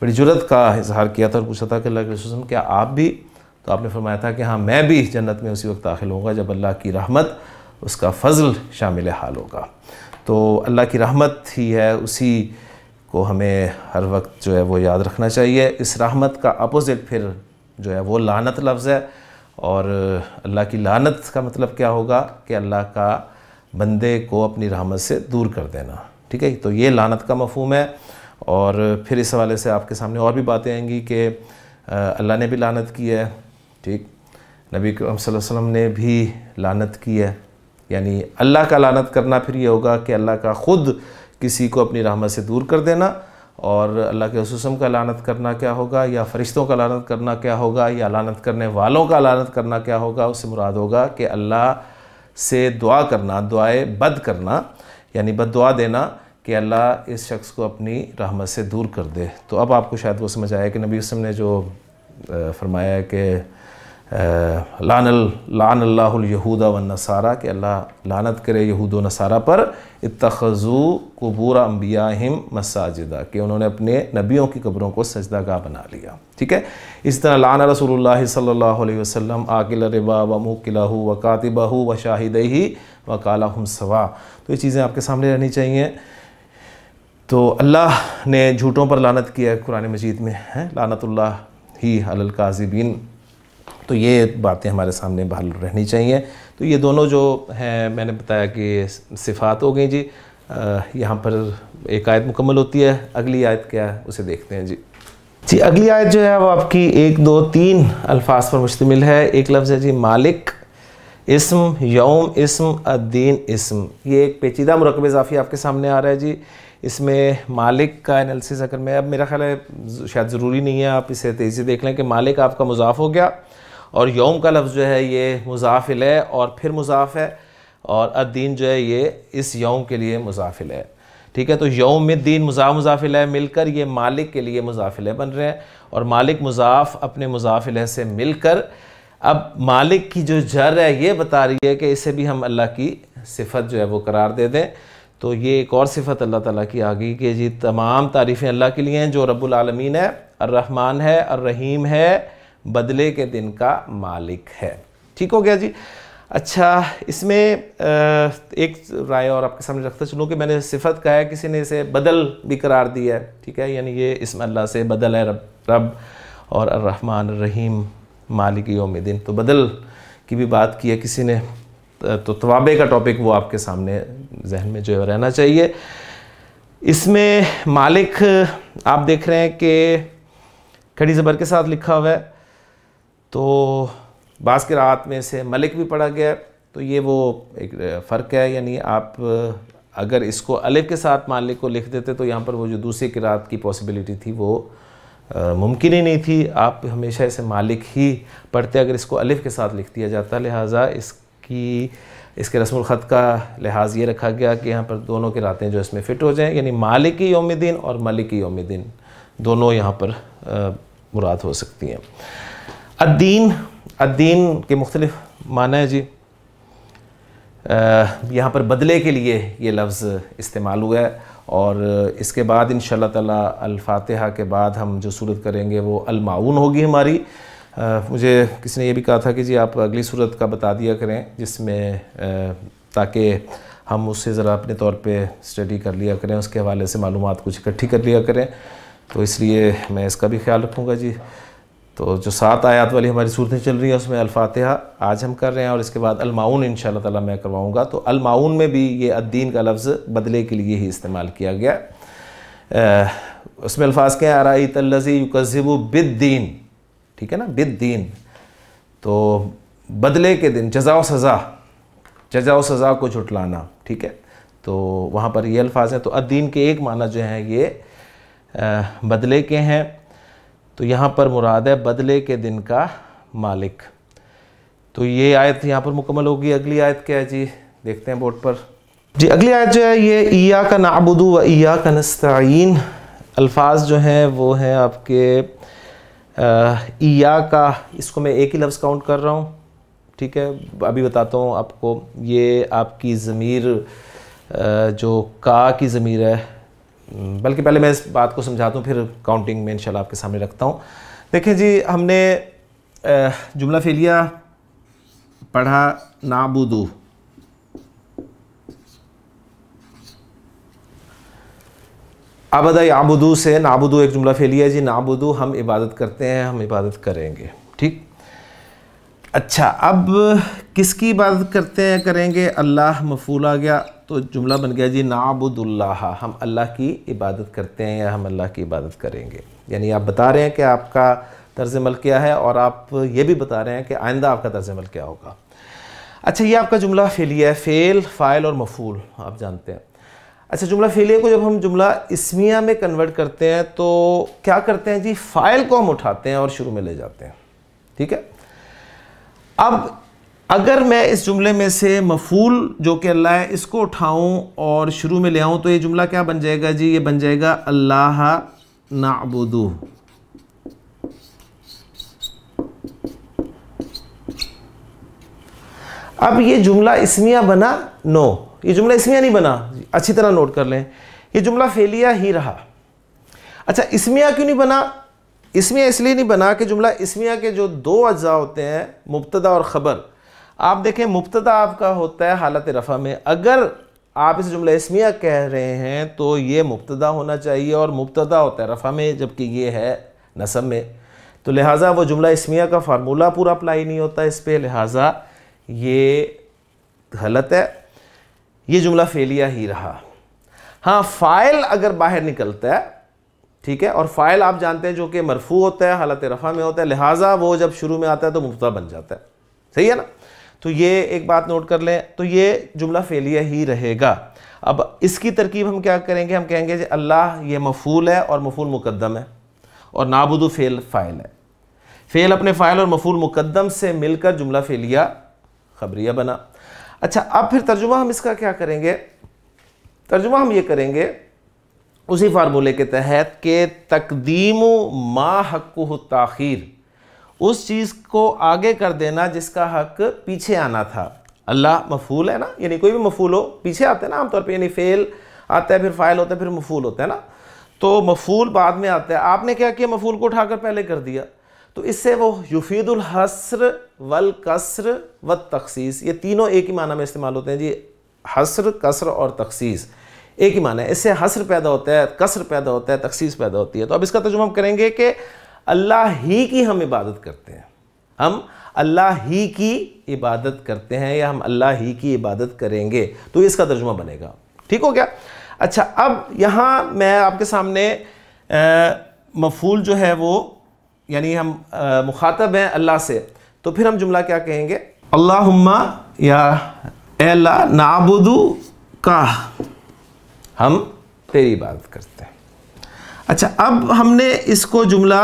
B: बड़ी जुरत का इजहार किया था और पूछा था कि अल्लाह के रसूल क्या आप भी तो आपने फरमाया था कि हाँ मैं भी जन्नत में उसी वक्त दाखिल होगा जब अल्लाह की रहमत उसका फ़जल शामिल हाल होगा तो अल्लाह की रहमत ही है उसी को हमें हर वक्त जो है वो याद रखना चाहिए इस रहमत का अपोज़िट फिर जो है वो लानत लफ्ज़ है और अल्लाह की लानत का मतलब क्या होगा कि अल्लाह का बंदे को अपनी रहमत से दूर कर देना ठीक है तो ये लानत का मफहम है और फिर इस हवाले से आपके सामने और भी बातें आएंगी कि अल्लाह ने भी लानत की है ठीक नबी करम वसल्लम ने भी लानत की है यानी अल्लाह का लानत करना फिर ये होगा कि अल्लाह का ख़ुद किसी को अपनी रहमत से दूर कर देना और अल्लाह के रसूसम का लानत करना क्या होगा या फ़रिश्तों का लानत करना क्या होगा या लानत करने वालों का लानत करना क्या होगा उससे मुराद होगा कि अल्लाह से दुआ करना दुआए बद करना यानी बद दुआ देना कि अल्लाह इस शख्स को अपनी रहमत से दूर कर दे तो अब आपको शायद वो समझ आया कि नबी वसम ने जो फरमाया कि लान लानल्लाहूदा व नसारा के अल्लाह लानत करे यहूद नसारा पर इतखज़ू कबूर अम्बियाम मसाजिदा कि उन्होंने अपने नबियों की कब्रों को सजदा गाह बना लिया ठीक है इस तरह लान रसूल सल्ला वसम आकिल रबा व मुकिलहू व कातिबाह व शाहिद ही व काला हम सवा तो ये चीज़ें आपके सामने रहनी चाहिए तो अल्लाह ने झूठों पर लानत किया है कुरान मजीद में है लानतल्ला ही अलकाजिबिन तो ये बातें हमारे सामने बहाल रहनी चाहिए तो ये दोनों जो हैं मैंने बताया कि सिफात हो गई जी यहाँ पर एक आयत मुकम्मल होती है अगली आयत क्या है उसे देखते हैं जी जी अगली आयत जो है वो आपकी एक दो तीन अल्फाज पर मुश्तमिल है एक लफ्ज़ है जी मालिक इसम यौम इसम अद्दीन इसम ये एक पेचीदा मरकब इजाफी आपके सामने आ रहा है जी इसमें मालिक का एनालिसिस अगर मैं अब मेरा ख्याल है शायद ज़रूरी नहीं है आप इसे तेज़ी से देख लें कि मालिक आपका मुजाफ हो गया और यौम का लफ्ज़ जो है ये मुजाफिल है और फिर मुजाफ है और अद्दीन जो है ये इस यौम के लिए मुजाफिल है ठीक है तो यौम दीन मुजाफ मुजाफिल है मिलकर ये मालिक के लिए मुजाफिल बन रहे हैं और मालिक मुजाफ अपने मुजाफिल से मिलकर अब मालिक की जो जर है ये बता रही है कि इसे भी हम अल्लाह की सिफत जो है वो करार दे दें तो ये एक और सिफत अल्लाह ताला की आ गई कि जी तमाम तारीफ़ें अल्लाह के लिए हैं जो रब्बुल आलमीन है अर्रहमान है अर्रहीम है बदले के दिन का मालिक है ठीक हो गया जी अच्छा इसमें एक राय और आपके सामने रखता चलूँ कि मैंने सिफत कहा है किसी ने इसे बदल भी करार दिया है ठीक है यानी ये इसम अल्लाह से बदल है रब रब और अर्रहमान रहीम मालिक योम दिन तो बदल की भी बात की है किसी ने तो तवाबे का टॉपिक वो आपके सामने जहन में जो है रहना चाहिए इसमें मालिक आप देख रहे हैं कि खड़ी ज़बर के साथ लिखा हुआ है तो रात में से मलिक भी पढ़ा गया तो ये वो एक फ़र्क है यानी आप अगर इसको अलिफ के साथ मालिक को लिख देते तो यहाँ पर वो जो दूसरी किरात की पॉसिबिलिटी थी वो मुमकिन ही नहीं थी आप हमेशा इसे मालिक ही पढ़ते अगर इसको अलिफ के साथ लिख दिया जाता लिहाजा इसकी इसके रस्म ख़त का लिहाज ये रखा गया कि यहाँ पर दोनों की रातें जो इसमें फ़िट हो जाएँ यानी मालिक योम दिन और मलिक योम दिन दोनों यहाँ पर मुराद हो सकती हैं अद्दीन अद्दीन के मुख्तलिफ माना है जी यहाँ पर बदले के लिए ये लफ्ज़ इस्तेमाल हुआ है और इसके बाद इन ताला अल्फातिहा के बाद हम जो सूरत करेंगे वो अलमाउन होगी हमारी आ, मुझे किसी ने ये भी कहा था कि जी आप अगली सूरत का बता दिया करें जिसमें ताकि हम उससे ज़रा अपने तौर पे स्टडी कर लिया करें उसके हवाले से मालूम कुछ इकट्ठी कर लिया करें तो इसलिए मैं इसका भी ख्याल रखूँगा जी तो जो सात आयात वाली हमारी सूरतें चल रही हैं उसमें अल्फातहा आज हम कर रहे हैं और इसके बाद अलमाउन इन शाह तला मैं करवाऊँगा तो अलमाउन में भी ये अद्दीन का लफ्ज़ बदले के लिए ही इस्तेमाल किया गया आ, उसमें अल्फाज क्या आ तलजी तल्लजी बिद बिद्दीन ठीक है ना बिद्दीन तो बदले के दिन जजाओ सज़ा जजाओ सज़ा को जुटलाना ठीक है तो वहाँ पर ये अल्फाज हैं तो अद्दीन के एक माना जो हैं ये आ, बदले के हैं तो यहाँ पर मुराद है बदले के दिन का मालिक तो ये आयत यहाँ पर मुकम्मल होगी अगली आयत क्या है जी देखते हैं बोर्ड पर जी अगली आयत जो है ये ईया का नाबुदू व ईया का नस्तीन अल्फाज जो हैं वो हैं आपके ईया का इसको मैं एक ही लफ्ज़ काउंट कर रहा हूँ ठीक है अभी बताता हूँ आपको ये आपकी ज़मीर जो का की ज़मीर है बल्कि पहले मैं इस बात को समझाता हूँ फिर काउंटिंग में इंशाल्लाह आपके सामने रखता हूँ देखें जी हमने जुमला फेलिया पढ़ा नाबुदू आबद आबुदू से नाबुदू एक जुमला फेलिया है जी नाबुदू हम इबादत करते हैं हम इबादत करेंगे ठीक अच्छा अब किसकी इबादत करते हैं करेंगे अल्लाह मफूल आ गया तो जुमला बन गया जी नाबुदुल्लाह हम अल्लाह की इबादत करते हैं या हम अल्लाह की इबादत करेंगे यानी आप बता रहे हैं कि आपका तर्ज अमल क्या है और आप ये भी बता रहे हैं कि आइंदा आपका तर्ज अमल क्या होगा अच्छा ये आपका जुमला फेलिया है फ़ेल फ़ाइल और मफूल आप जानते हैं अच्छा जुमला फेलिया को जब हम जुमला इसमिया में कन्वर्ट करते हैं तो क्या करते हैं जी फ़ाइल को हम उठाते हैं और शुरू में ले जाते हैं ठीक है अब अगर मैं इस जुमले में से मफूल जो कि अल्लाह है इसको उठाऊं और शुरू में ले आऊं तो ये जुमला क्या बन जाएगा जी ये बन जाएगा अल्लाह नाबुदू अब ये जुमला इसमिया बना नो ये जुमला इसमिया नहीं बना अच्छी तरह नोट कर लें ये जुमला फेलिया ही रहा अच्छा इसमिया क्यों नहीं बना इसमिया इसलिए नहीं बना कि जुमला इसमिया के जो दो अज्जा होते हैं मुबतदा और ख़बर आप देखें मुफ्तदा आपका होता है हालत रफ़ा में अगर आप इस जुमला इसमिया कह रहे हैं तो ये मुबतदा होना चाहिए और मुबतदा होता है रफ़ा में जबकि ये है नसब में तो लिहाजा वो जुमला इसमिया का फार्मूला पूरा अप्लाई नहीं होता इस पर लिहाजा ये गलत है ये जुमला फेलिया ही रहा हाँ फ़ाइल अगर बाहर निकलता है ठीक है और फ़ाइल आप जानते हैं जो कि मरफू होता है हालत रफ़ा में होता है लिहाजा वो जब शुरू में आता है तो मुबतदा बन जाता है सही है ना तो ये एक बात नोट कर लें तो ये जुमला फेलिया ही रहेगा अब इसकी तरकीब हम क्या करेंगे हम कहेंगे जी अल्लाह ये मफूल है और मफूल मुकदम है और नाबुदु फ़ेल फ़ाइल है फ़ेल अपने फ़ाइल और मफूल मुकदम से मिलकर जुमला फेलिया खबरिया बना अच्छा अब फिर तर्जुमा हम इसका क्या करेंगे तर्जुमा हम ये करेंगे उसी फार्मूले के तहत के तकदीम मा हक़ ताखिर उस चीज़ को आगे कर देना जिसका हक पीछे आना था अल्लाह मफूल है ना यानी कोई भी मफूल हो पीछे आते हैं ना आमतौर पर यानी फ़ेल आता है फिर फ़ाइल होता है फिर मफूल होता है ना तो मफूल बाद में आता है आपने क्या किया मफूल को उठाकर पहले कर दिया तो इससे वो युफीदुल वल कसर व तखसीस ये तीनों एक ही माना में इस्तेमाल होते हैं जी हसर कसर और तखसीस एक ही माना है इससे हसर पैदा होता है कसर पैदा होता है तखसीस पैदा होती है तो अब इसका तर्जुमा हम करेंगे कि अल्लाह ही की हम इबादत करते हैं हम अल्लाह ही की इबादत करते हैं या हम अल्लाह ही की इबादत करेंगे तो इसका तर्जुमा बनेगा ठीक हो गया अच्छा अब यहाँ मैं आपके सामने मफूल जो है वो यानी हम मुखातब हैं अल्लाह से तो फिर हम जुमला क्या कहेंगे अल्लाहुम्मा या एला नाबुदू का हम तेरी इबादत करते हैं अच्छा अब हमने इसको जुमला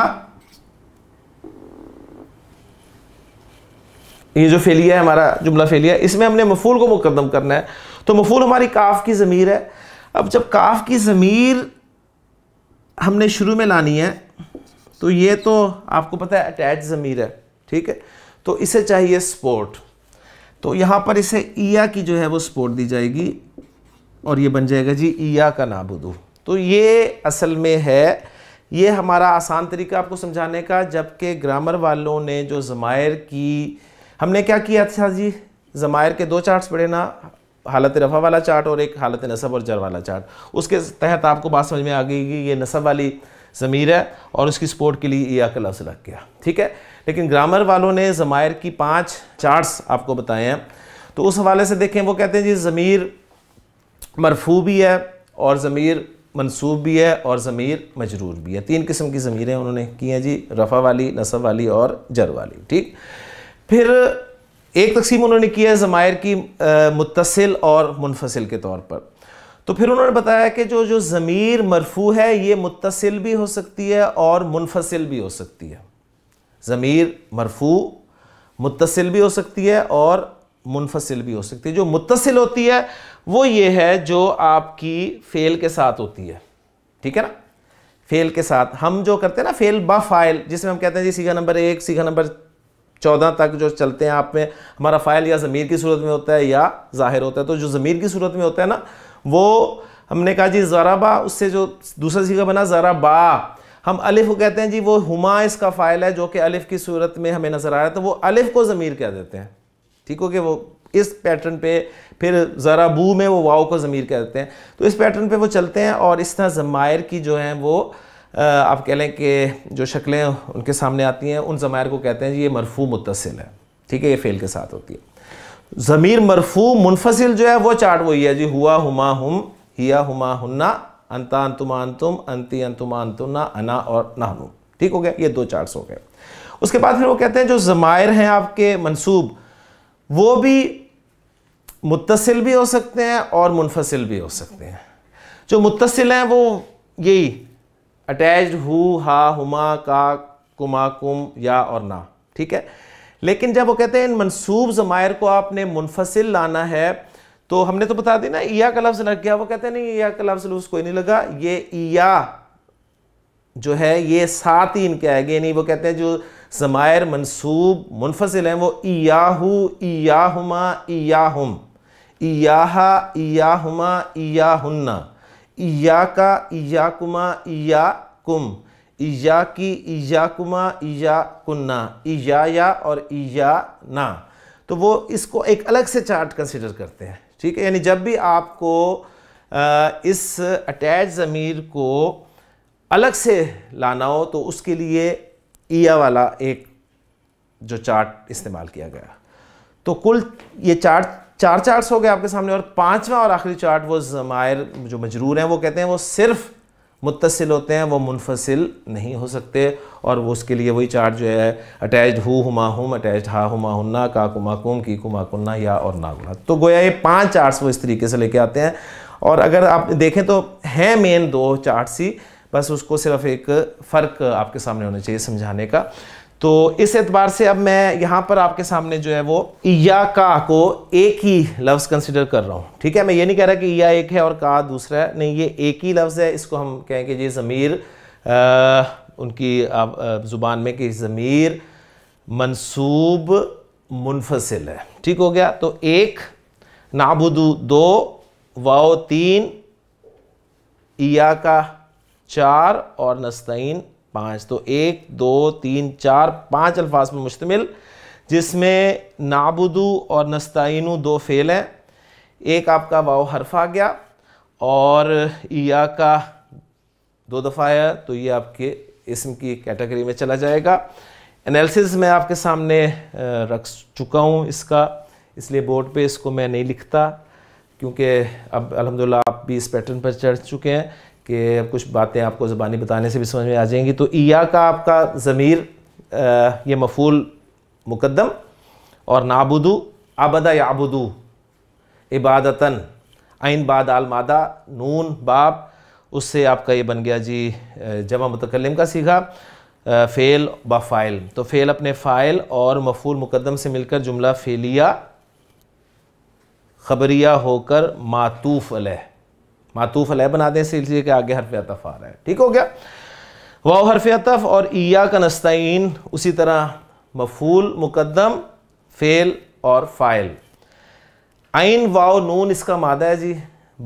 B: ये जो फेलिया है हमारा जुमला फेलिया इसमें हमने मफूल को मुकदम करना है तो मफूल हमारी काफ की ज़मीर है अब जब काफ की ज़मीर हमने शुरू में लानी है तो ये तो आपको पता है अटैच ज़मीर है ठीक है तो इसे चाहिए स्पोर्ट तो यहाँ पर इसे ईया की जो है वो स्पोर्ट दी जाएगी और ये बन जाएगा जी ईया का नाबुदू तो ये असल में है ये हमारा आसान तरीका आपको समझाने का जबकि ग्रामर वालों ने जो ज़मायर की हमने क्या किया था जी ज़मायर के दो चार्ट्स पढ़े ना हालत रफ़ा वाला चार्ट और एक हालत नसब और जर वाला चार्ट उसके तहत आपको बात समझ में आ गई कि ये नसब वाली ज़मीर है और उसकी सपोर्ट के लिए ये अकल असल रख गया ठीक है लेकिन ग्रामर वालों ने ज़मायर की पाँच चार्ट्स आपको बताए हैं तो उस हवाले से देखें वो कहते हैं जी ज़मीर मरफू भी है और ज़मीर मनसूब भी है और ज़मीर मजरूर भी है तीन किस्म की ज़मीरें उन्होंने की हैं जी रफ़ा वाली नसब वाली और जर वाली ठीक फिर एक तकसीम उन्होंने किया ज़मायर की मुतसिल और मुनफसिल के तौर पर तो फिर उन्होंने बताया कि जो जो ज़मीर मरफू है ये मुतसिल भी हो सकती है और मुनफसिल भी हो सकती है ज़मीर मरफू मुतसिल भी हो सकती है और मुनफसिल भी हो सकती है जो मुतसिल होती है वो ये है जो आपकी फ़ेल के साथ होती है ठीक है ना फ़ेल के साथ हम जो करते हैं ना फ़ेल बा फाइल जिसमें हम कहते हैं जी सीघा नंबर एक सीघा नंबर चौदह तक जो चलते हैं आप में हमारा फ़ाइल या ज़मीर की सूरत में होता है या ज़ाहिर होता है तो जो ज़मीर की सूरत में होता है ना वो हमने कहा जी ज़राबा उससे जो दूसरा सीखा बना ज़राबा हम अलिफ को कहते हैं जी वो हुमा इसका फ़ाइल है जो कि अलिफ की सूरत में हमें नज़र आ रहा है तो वो अलिफ को ज़मीर कह देते हैं ठीक हो कि वो इस पैटर्न पे फिर ज़रा बू में वो वाओ को ज़मीर कह देते हैं तो इस पैटर्न पे वो चलते हैं और इस तरह ज़मायर की जो है वो आप कह लें कि जो शक्लें उनके सामने आती हैं उन ज़मायर को कहते हैं जी ये मरफू मुतसिल है ठीक है ये फ़ेल के साथ होती है ज़मीर मरफू मुनफसिल जो है वो चार्ट वही है जी हुआ हुमा हम हिया हुमा हन्ना अंता अंतुमा अंतुम अंति अंतुमा अंतुना अना और नाहनु ठीक हो गया ये दो चार्ट हो गए उसके बाद फिर वो कहते हैं जो ज़मायर हैं आपके मनसूब वो भी मुतसिल भी हो सकते हैं और मुनफसिल भी हो सकते हैं जो मुतसिल हैं वो यही अटैच हु हा हुमा का कुमा कुम या और ना ठीक है लेकिन जब वो कहते हैं इन मनसूब ज़मायर को आपने मुनफसिल लाना है तो हमने तो बता दी ना ईया का लफ्ज़ लग गया वो कहते हैं नहीं ईया का लफ्ज़ लफ्ज़ कोई नहीं लगा ये ईया जो है ये साथ ही इनके आएंगे यानी वो कहते हैं जो ज़मायर मनसूब मुनफसिल हैं वो ईयाहू ईयाहुमा ईयाहुम ईयाहा ईयाहुमा ईयाहुन्ना ईया का ईया कुमा ईया कुम ईया की ईया कुमा ईया कुन्ना ईया या और ईया ना तो वो इसको एक अलग से चार्ट कंसिडर करते हैं ठीक है यानी जब भी आपको इस अटैच ज़मीर को अलग से लाना हो तो उसके लिए ईया वाला एक जो चार्ट इस्तेमाल किया गया तो कुल ये चार्ट चार चार्ट्स हो गए आपके सामने और पांचवा और आखिरी चार्ट वो जमायर जो मजरूर हैं वो कहते हैं वो सिर्फ मुतसिल होते हैं वो मुनफसिल नहीं हो सकते और वो उसके लिए वही चार्ट जो है अटैच हु हुमा हुम अटैच हा हुमा हुन्ना का कुमा कुम की कुमा कुन्ना या और ना गुना तो गोया ये पांच चार्ट्स वो इस तरीके से लेके आते हैं और अगर आप देखें तो हैं मेन दो चार्ट्स ही बस उसको सिर्फ एक फ़र्क आपके सामने होना चाहिए समझाने का तो इस एतबार से अब मैं यहाँ पर आपके सामने जो है वो या का को एक ही लफ्ज़ कंसिडर कर रहा हूँ ठीक है मैं ये नहीं कह रहा कि या एक है और का दूसरा है नहीं ये एक ही लफ्ज़ है इसको हम कहें कि ये ज़मीर उनकी आप ज़ुबान में कि ज़मीर मंसूब मुनफसिल है ठीक हो गया तो एक नाबुदू दो वाओ तीन या का चार और नस्तीन पाँच तो एक दो तीन चार पाँच अल्फाज पर मुश्तमिल जिसमें नाबुदू और नस्ताइनु दो फेल हैं एक आपका वाव हरफ आ गया और ईया का दो दफ़ा आया तो ये आपके इसम की कैटेगरी में चला जाएगा एनालिसिस मैं आपके सामने रख चुका हूँ इसका इसलिए बोर्ड पे इसको मैं नहीं लिखता क्योंकि अब अलहमदिल्ला आप भी इस पैटर्न पर चढ़ चुके हैं कि अब कुछ बातें आपको ज़बानी बताने से भी समझ में आ जाएंगी तो ईया का आपका ज़मीर ये मफूल मुकदम और नाबुदू आबदा याबुदू इबादतन आइन बाद आलमादा नून बाप उससे आपका ये बन गया जी जमा मतकलम का सीखा फ़ेल बा फ़ाइल तो फ़ेल अपने फ़ाइल और मफूल मुकदम से मिलकर जुमला फ़ेलिया खबरिया होकर मातूफ़ अलह मातूफ अलह बना दें सिलसिले के आगे हरफ अतफ आ रहा है ठीक हो गया वाह हरफ अतफ और ईया का नस्तीन उसी तरह मफूल मुकदम फेल और फ़ाइल आइन वाओ नून इसका मादा है जी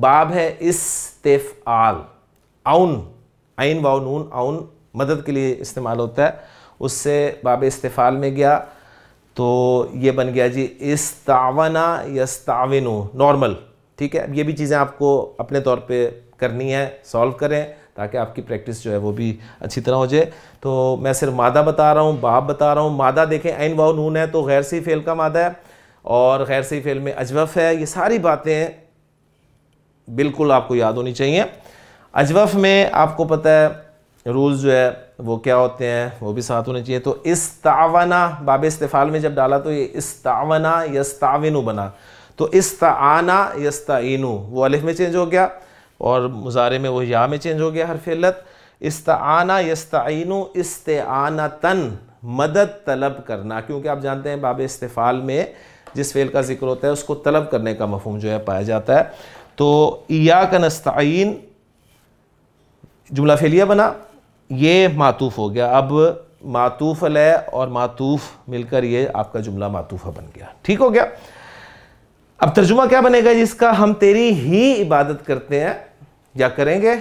B: बाब है इस्तेफ आल आउन आइन वाओ नून आउन मदद के लिए इस्तेमाल होता है उससे बाब इस्तेफाल में गया तो ये बन गया जी तावना यस्ताविनो नॉर्मल ठीक है ये भी चीज़ें आपको अपने तौर पे करनी है सॉल्व करें ताकि आपकी प्रैक्टिस जो है वो भी अच्छी तरह हो जाए तो मैं सिर्फ मादा बता रहा हूँ बाप बता रहा हूँ मादा देखें ऐन वाउ नून है तो गैर सही फेल का मादा है और गैर सही फेल में अजवफ़ है ये सारी बातें बिल्कुल आपको याद होनी चाहिए अजवफ़ में आपको पता है रूल्स जो है वो क्या होते हैं वो भी साथ होने चाहिए तो इस तावना बाब इस्तेफाल में जब डाला तो ये इस तावना यस्ताविनु बना तो इस आना यस्तानु वो अलिफ में चेंज हो गया और मुजारे में वो या में चेंज हो गया हर फिलत इस्ताना यस्तानु आना तन मदद तलब करना क्योंकि आप जानते हैं बाब इस्तफ़ाल में जिस फेल का जिक्र होता है उसको तलब करने का मफहम जो है पाया जाता है तो या का नस्तान जुमला फेलिया बना ये मातूफ़ हो गया अब मातूफ़ अल और मातूफ़ मिलकर ये आपका जुमला मातूफ़ा बन गया ठीक हो गया अब तर्जुमा क्या बनेगा जिसका हम तेरी ही इबादत करते हैं या करेंगे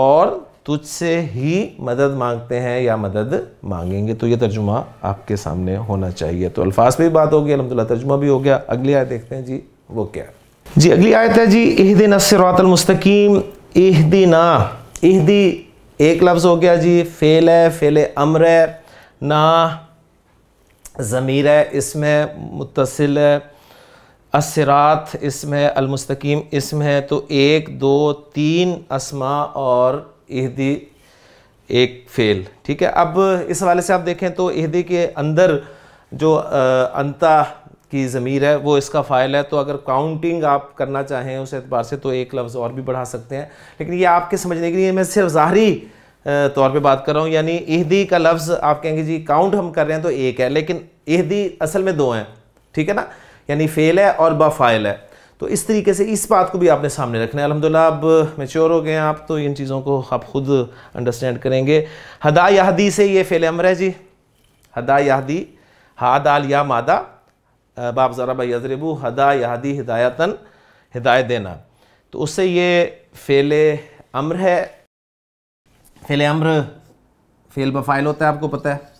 B: और तुझसे ही मदद मांगते हैं या मदद मांगेंगे तो ये तर्जुमा आपके सामने होना चाहिए तो अल्फाज पर भी बात होगी अलहमदिल्ला तर्जुमा भी हो गया अगली आयत देखते हैं जी वो क्या है जी अगली आयत है जी एहदिन सिरातलमस्तकीम एहदिना एहदी एक लफ्ज़ हो गया जी फेल है फेल अमर है ना ज़मीर है इसमें मुतसिल है असरात इसम है अलमस्तकीम इसम है तो एक दो तीन असमा और इहदी एक फ़ेल ठीक है अब इस हवाले से आप देखें तो इहदी के अंदर जो अंता की ज़मीर है वो इसका फ़ाइल है तो अगर काउंटिंग आप करना चाहें उस एतबार से तो एक लफ्ज़ और भी बढ़ा सकते हैं लेकिन ये आपके समझने के लिए मैं सिर्फ ज़ाहरी तौर पे बात कर रहा हूँ यानी इहदी का लफ्ज़ आप कहेंगे जी काउंट हम कर रहे हैं तो एक है लेकिन इहदी असल में दो हैं ठीक है ना यानी फेल है और बा फाइल है तो इस तरीके से इस बात को भी आपने सामने रखना है अलहमदिल्ला अब मेच्योर हो गए हैं आप तो इन चीज़ों को आप खुद अंडरस्टैंड करेंगे हदा याहदी से ये फेल अमर है जी हदा याहदी हा दाल या मादा बाप ज़रा भाई यजरबू हदा याहदी हिदायतन हिदायत देना तो उससे ये फेल अम्र है फेल अम्र फेल बफ़ाइल होता है आपको पता है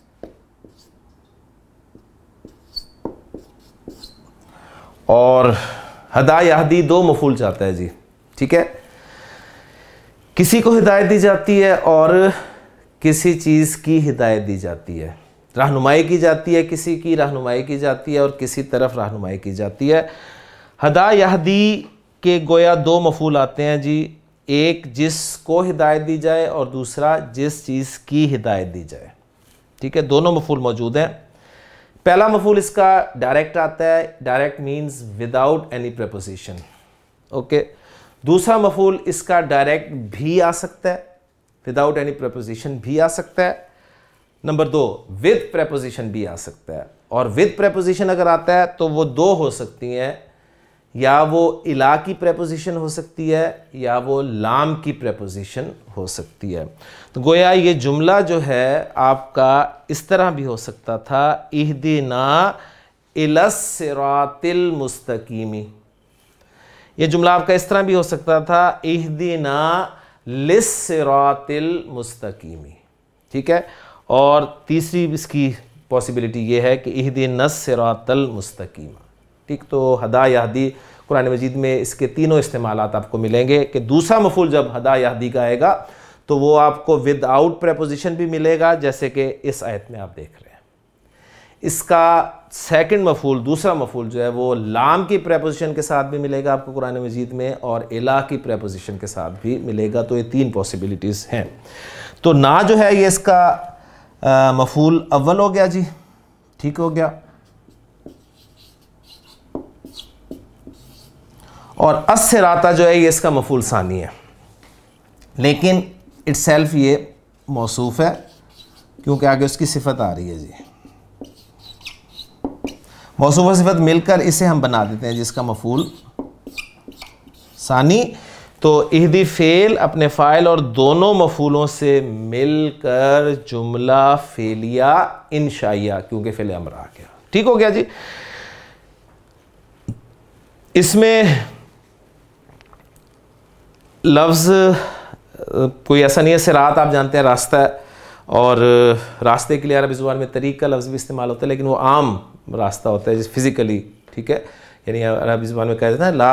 B: और हदा दो मफूल चाहता है जी ठीक है किसी को हिदायत दी जाती है और किसी चीज़ की हिदायत दी जाती है रहनुमाई की जाती है किसी की रहनुमाई की जाती है और किसी तरफ रहनुमाई की जाती है हदा यहदी के गोया दो मफूल आते हैं जी एक जिसको हिदायत दी जाए और दूसरा जिस चीज़ की हिदायत दी जाए ठीक है दोनों मफूल मौजूद हैं पहला मफूल इसका डायरेक्ट आता है direct means without any preposition okay दूसरा मफूल इसका डायरेक्ट भी आ सकता है विदाउट एनी प्रपोजिशन भी आ सकता है नंबर दो विद प्रपोजिशन भी आ सकता है और विद प्रपोजिशन अगर आता है तो वो दो हो सकती हैं या वो इला की प्रेपोजिशन हो सकती है या वो लाम की प्रेपोजिशन हो सकती है तो गोया ये जुमला जो है आपका इस तरह भी हो सकता था इहदिना इलसरातिल मुस्तकीमी ये जुमला आपका इस तरह भी हो सकता था इहदिना लिसरातिल मुस्तकीमी ठीक है और तीसरी इसकी पॉसिबिलिटी ये है कि इहदिन सिरातल मुस्तकीमा ठीक तो हदा याहदी कुरान मजीद में इसके तीनों इस्तेमाल आपको मिलेंगे कि दूसरा मफूल जब हदा याहदी का आएगा तो वो आपको विद आउट प्रपोजिशन भी मिलेगा जैसे कि इस आयत में आप देख रहे हैं इसका सेकंड मफूल दूसरा मफूल जो है वो लाम की प्रपोजिशन के साथ भी मिलेगा आपको कुरान मजीद में और इला की प्रपोजिशन के साथ भी मिलेगा तो ये तीन पॉसिबिलिटीज़ हैं तो ना जो है ये इसका मफूल अव्वल हो गया जी ठीक हो गया और अस से राता जो है ये इसका मफूल सानी है लेकिन इट सेल्फ ये मौसूफ़ है क्योंकि आगे उसकी सिफत आ रही है जी मौसू सिफत मिलकर इसे हम बना देते हैं जिसका मफूल सानी तो इहदी फ़ेल अपने फ़ाइल और दोनों मफूलों से मिलकर जुमला फेलिया शाइया क्योंकि फेले अमर आ गया ठीक हो गया जी इसमें लफ्ज़ uh, कोई ऐसा नहीं है सिरात आप जानते हैं रास्ता है, और uh, रास्ते के लिए अरबी ज़ुबान में तरीक़ का लफ्ज़ भी इस्तेमाल होता है लेकिन वो आम रास्ता होता है जिस फिज़िकली ठीक है यानी अरबी ज़ुबान में कह देते हैं ला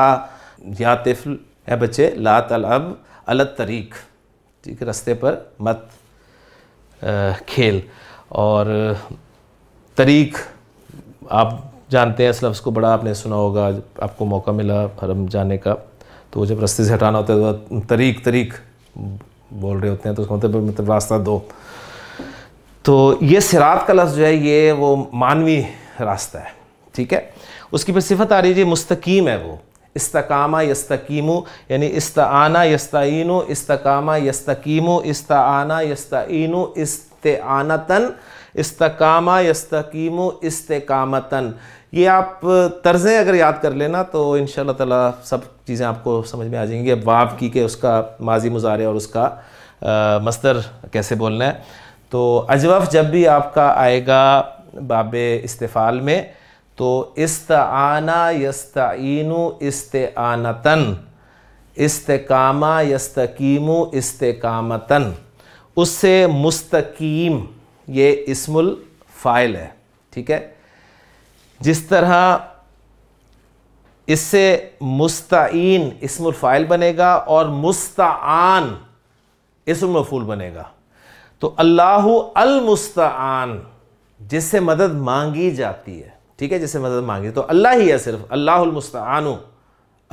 B: या तिफल है बच्चे ला तल अब अलग तरीक़ ठीक है रास्ते पर मत uh, खेल और तरीक़ आप जानते हैं इस लफ्ज़ को बड़ा आपने सुना होगा आपको मौका मिला हरम जाने का तो जब रस्ते से हटाना होता है तो तरीक तरीक बोल रहे होते हैं तो उसका मतलब मतलब रास्ता दो तो ये सिरात का लफ्ज़ जो है ये वो मानवी रास्ता है ठीक है उसकी फिर सिफत आ रही है मुस्तकीम है वो इस्तकामा यस्तकीमो यानी इस्ताना यस्ताइनो इस्तकामा यस्तकीमो इस्ताना यस्ताइनो इस्तानतन इस्तकामा यस्तकीमो इस्तेकामतन ये आप तर्ज़ें अगर याद कर लेना तो इन ताला सब चीज़ें आपको समझ में आ जाएंगी अब वाव की के उसका माजी मुजारे और उसका आ, मस्तर कैसे बोलना है तो अजवफ जब भी आपका आएगा बाब इस्तफ़ाल में तो आना इस्ताना यस्तीनु इस्तानतन कामा यस्तकीमु इस्तकामतन उससे मुस्तकीम ये इसमुल फ़ाइल है ठीक है जिस तरह इससे मुस्तीन इसमफ़ाइल बनेगा और मुस्तान इसमफूल बनेगा तो अल्लाह अलमुस्तान जिससे मदद मांगी जाती है ठीक है जिससे मदद मांगी तो अल्लाह ही है सिर्फ अल्लाहमस्तान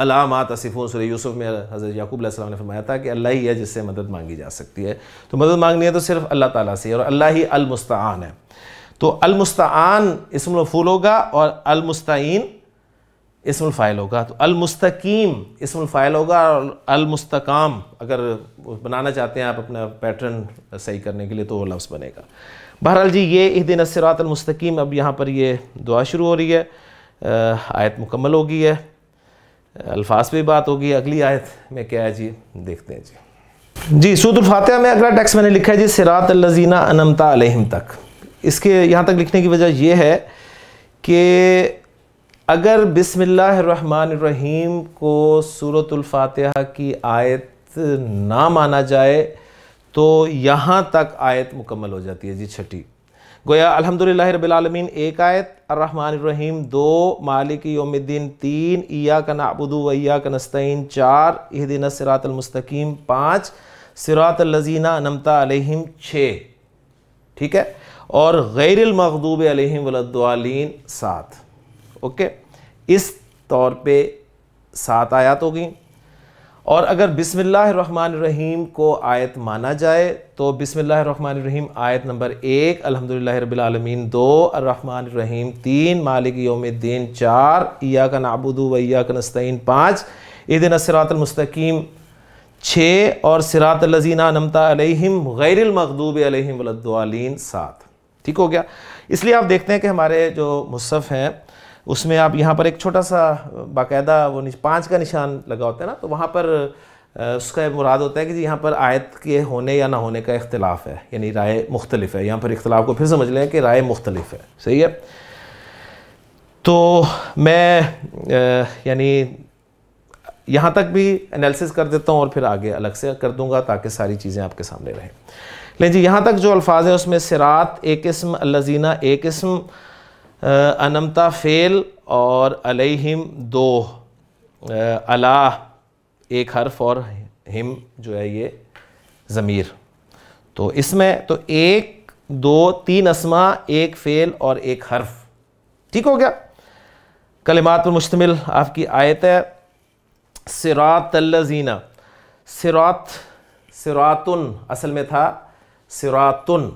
B: अलामा तसिफ़ून सर यूसुफ में हज़रत याकूब ने फरमाया था कि अल्लाह ही है जिससे मदद मांगी जा सकती है तो मदद मांगनी है तो सिर्फ अल्लाह ताला से और अल्लाह ही अलमुस्तान है तो अलमुस्तान इसमफूल होगा और अलमुस्तिन इसमुल होगा तो अलमुस्तकीम इसमुल होगा और अलमुस्तकाम अगर बनाना चाहते हैं आप अपना पैटर्न सही करने के लिए तो वो लफ्ज़ बनेगा बहरहाल जी ये इस दिन असरातमस्तकीम अब यहाँ पर ये दुआ शुरू हो रही है आयत मुकम्मल होगी है अल्फाज पर बात होगी अगली आयत में क्या है जी देखते हैं जी जी सूदुल फातह में अगला टेक्स्ट मैंने लिखा है जी सिरात लजीना अनमता अलहम तक इसके यहाँ तक लिखने की वजह यह है कि अगर बिसमीम को सूरतफ़ातहा की आयत ना माना जाए तो यहाँ तक आयत मुकम्मल हो जाती है जी छठी गोया अलहमदिल्ला रबालमीन एक आयत अर्रहमानरहीम दो मालिक योमद्दीन तीन ईया का नाबुदू वैया का नस्तीन चार इहदिन सिरातलमस्तकीम पाँच सिरातलज़ीना नमता अलहिम छः ठीक है और गैर मखदूब सात ओके इस तौर पे सात आयत होगी और अगर बिसमीम को आयत माना जाए तो बिसमीम आयत नंबर एक अलहमदिल्ला रबालमीन दो रहीम तीन मालिक योमद्दीन चार या का नाबुदू वैया का नस्तीन पाँच ईद नसरातमस्तकीम छः और सिरात लजीना नमता अलहम गैरमखदूब अलहम सात ठीक हो गया इसलिए आप देखते हैं कि हमारे जो मुसफ़ हैं उसमें आप यहाँ पर एक छोटा सा बाकायदा वो पाँच का निशान लगा होता है ना तो वहाँ पर उसका मुराद होता है कि यहाँ पर आयत के होने या ना होने का इख्तलाफ है यानी राय मुख्तलिफ है यहाँ पर इख्तलाफ को फिर समझ लें कि राय मुख्तलिफ है सही है तो मैं यानी यहाँ तक भी एनालिसिस कर देता हूँ और फिर आगे अलग से कर दूँगा ताकि सारी चीज़ें आपके सामने रहें लें जी यहाँ तक जो अल्फाज हैं उसमें सिरात एक किस्म लजीना एक किस्म अनमता फ़ेल और अलहिम दो अला एक हर्फ और हिम जो है ये ज़मीर तो इसमें तो एक दो तीन असमा एक फ़ेल और एक हर्फ ठीक हो गया कलिमात पर मुश्तमिल आपकी आयत है सिरात सिरात सिरातुन असल में था सिरातुन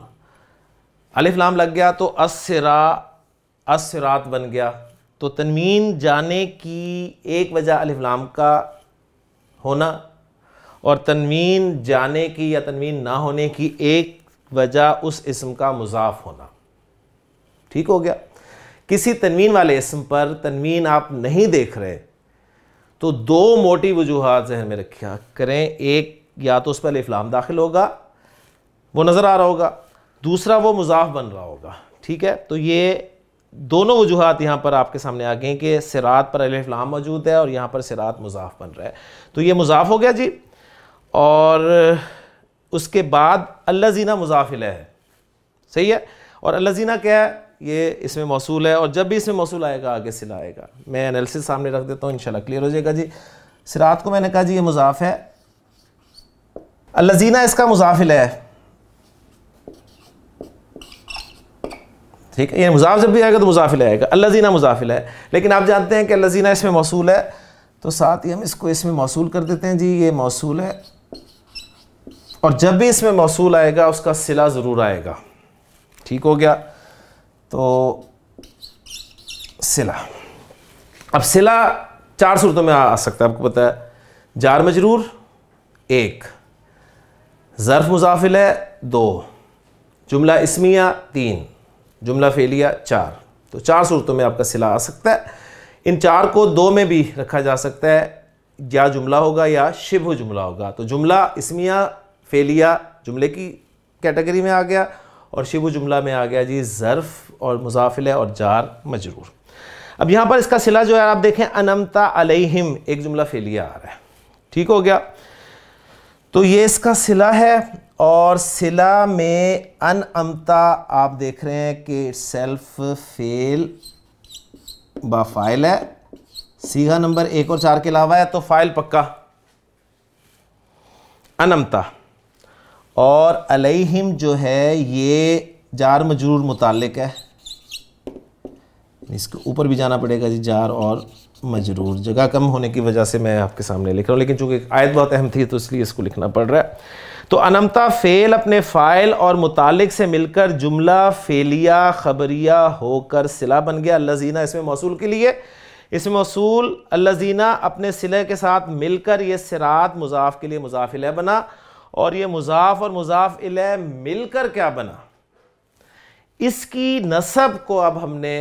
B: अलिफ लाम लग गया तो असरा असरात बन गया तो तनवीन जाने की एक वजह अलिफ लाम का होना और तनवीन जाने की या तनवीन ना होने की एक वजह उस इसम का मुजाफ होना ठीक हो गया किसी तनवीन वाले इसम पर तनवीन आप नहीं देख रहे तो दो मोटी वजूहत जहन में रखा करें एक या तो उस पर अलिफ्लाम दाखिल होगा वो नज़र आ रहा होगा दूसरा वो मुजाफ बन रहा होगा ठीक है तो ये दोनों वजूहत यहाँ पर आपके सामने आ गए हैं कि सिरात पर अलिफ्लाम मौजूद है और यहाँ पर सिरात मुजाफ बन रहा है तो ये मुजाफ हो गया जी और उसके बाद अल्लाजीना मुजाफिल है सही है और अल्लाजीना क्या है ये इसमें मौसूल है और जब भी इसमें मौसू आएगा आगे सिला आएगा मैं एनालिसिस सामने रख देता हूँ इंशाल्लाह क्लियर हो जाएगा जी सिरात को मैंने कहा जी ये मुजाफ है अल्लाजीना इसका मुजाफिल है ठीक है यानी मुजाफ जब भी आएगा तो मुजाफिल आएगा अल्लाजीना मुजाफिल है लेकिन आप जानते हैं कि अल्लाजीना इसमें मौसू है तो साथ ही हम इसको इसमें मौसू कर देते हैं जी ये मौसू है और जब भी इसमें मौसू आएगा उसका सिला ज़रूर आएगा ठीक हो गया तो सिला अब सिला चार सूरतों में आ सकता है आपको पता है जार मजरूर एक ज़र्फ मुजाफिल है दो जुमला इसमिया तीन जुमला फेलिया चार तो चार सूरतों में आपका सिला आ सकता है इन चार को दो में भी रखा जा सकता है या जुमला होगा या शिव जुमला होगा तो जुमला इसमिया फेलिया जुमले की कैटेगरी में आ गया और शिव जुमला में आ गया जी ज़र्फ़ और मुजाफिल और जार मजरूर अब यहाँ पर इसका सिला जो है आप देखें अनमता अलहिम एक जुमला फेलिया आ रहा है ठीक हो गया तो ये इसका सिला है और सिला में अनअमता आप देख रहे हैं कि सेल्फ फेल बा फाइल है सीघा नंबर एक और चार के अलावा है तो फाइल पक्का अनमता और अलहिम जो है ये जार मजरूर मुतालिक है इसके ऊपर भी जाना पड़ेगा जी जार और मजरूर जगह कम होने की वजह से मैं आपके सामने लिख रहा हूँ लेकिन चूंकि आयत बहुत अहम थी तो इसलिए इसको लिखना पड़ रहा है तो अनमता फ़ेल अपने फ़ाइल और मुतालिक से मिलकर जुमला फ़ेलिया खबरिया होकर सिला बन गया अल्लाजीना इसमें मौसू के लिए इसमें मौसू अल्लाजीना अपने सिले के साथ मिलकर ये सिरात मुजाफ़ के लिए मुजाफ़ बना और ये मुजाफ़ और मुजाफ़ इलह मिलकर क्या बना इसकी नसब को अब हमने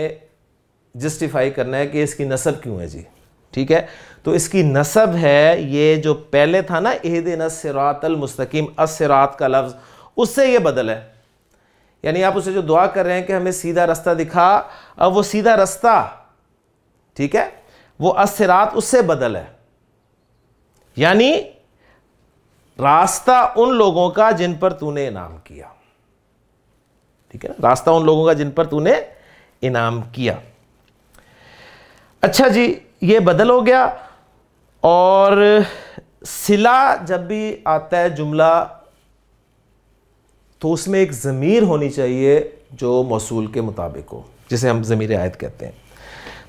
B: जस्टिफाई करना है कि इसकी नसब क्यों है जी ठीक है तो इसकी नसब है ये जो पहले था ना एह दिन असरातल मुस्तकीम असरात का लफ्ज़ उससे ये बदल है यानी आप उसे जो दुआ कर रहे हैं कि हमें सीधा रास्ता दिखा अब वो सीधा रास्ता ठीक है वो असरात उससे बदल है यानी रास्ता उन लोगों का जिन पर तूने इनाम किया ठीक है ना रास्ता उन लोगों का जिन पर तूने इनाम किया अच्छा जी ये बदल हो गया और सिला जब भी आता है जुमला तो उसमें एक ज़मीर होनी चाहिए जो मौसूल के मुताबिक हो जिसे हम ज़मीर आयत कहते हैं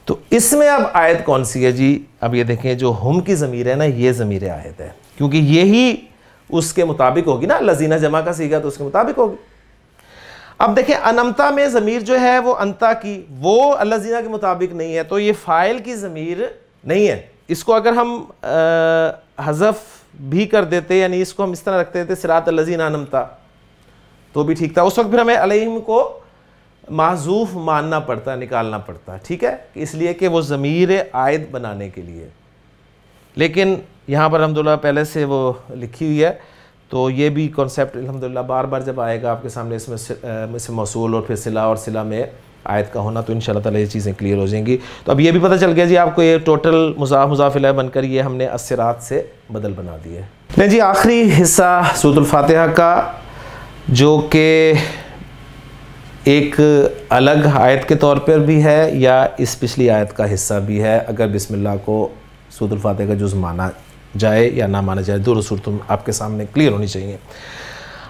B: तो इसमें अब आयत कौन सी है जी अब ये देखें जो हम की ज़मीर है ना ये ज़मीर आयत है क्योंकि यही उसके मुताबिक होगी ना लजीना जमा का सीगा तो उसके मुताबिक होगी अब देखें अनमता में ज़मीर जो है वो अंता की वो लजीना के मुताबिक नहीं है तो ये फ़ाइल की ज़मीर नहीं है इसको अगर हम हज़फ भी कर देते यानी इसको हम इस तरह रखते थे सिरात लजीन आनमता तो भी ठीक था उस वक्त फिर हमें अलहिम को महजूफ मानना पड़ता निकालना पड़ता ठीक है इसलिए कि वो ज़मीर आयद बनाने के लिए लेकिन यहाँ पर अलहमदिल्ला पहले से वो लिखी हुई है तो ये भी कॉन्सेप्ट अलहमदिल्ला बार बार जब आएगा आपके सामने इसमें से, मौसू और फिर सिला और सिला में आयत का होना तो इन शाला ये चीज़ें क्लियर हो जाएंगी तो अब ये भी पता चल गया जी आपको ये टोटल मुजा मुजाफिल बनकर ये हमने असरात से बदल बना दिए नहीं जी आखिरी हिस्सा सूतुलफातहा का जो कि एक अलग आयत के तौर पर भी है या इस पिछली आयत का हिस्सा भी है अगर बिसमिल्ला को सूतुलफातह का जुज़ माना जाए या ना माना जाए दोनों सूरत आपके सामने क्लियर होनी चाहिए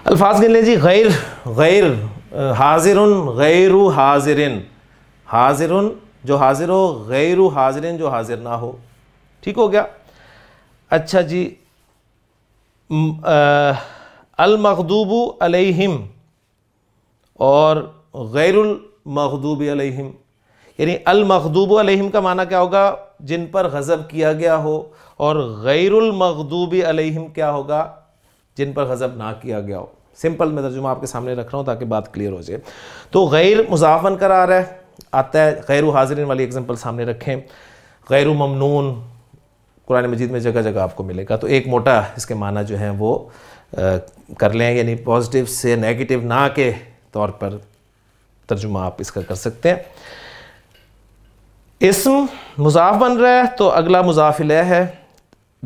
B: अल्फाज गिन लें जी गैर गैर हाजिर गैर हाजिरिन हाजिर जो हाजिर हो गैर हाजिरिन जो हाजिर ना हो ठीक हो गया अच्छा जी अलमखदूब अलहिम और गैरमखदूब अलहिम यानी अलमखदूब अलहिम का माना क्या होगा जिन पर गज़ब किया गया हो और गैरमखदूब अलहिम क्या होगा जिन पर गज़ब ना किया गया हो सिंपल मैं तर्जुमा आपके सामने रख रहा हूँ ताकि बात क्लियर हो जाए तो गैर मुजाफन रहा है आता है गैर हाजरीन वाली एग्जाम्पल सामने रखें गैर ममनून कुरान मजीद में जगह जगह आपको मिलेगा तो एक मोटा इसके माना जो है वो आ, कर लें यानी पॉजिटिव से नेगेटिव ना के तौर पर तर्जुमा आप इसका कर सकते हैं इसम मुजाफ बन रहा है तो अगला मुजाफिल है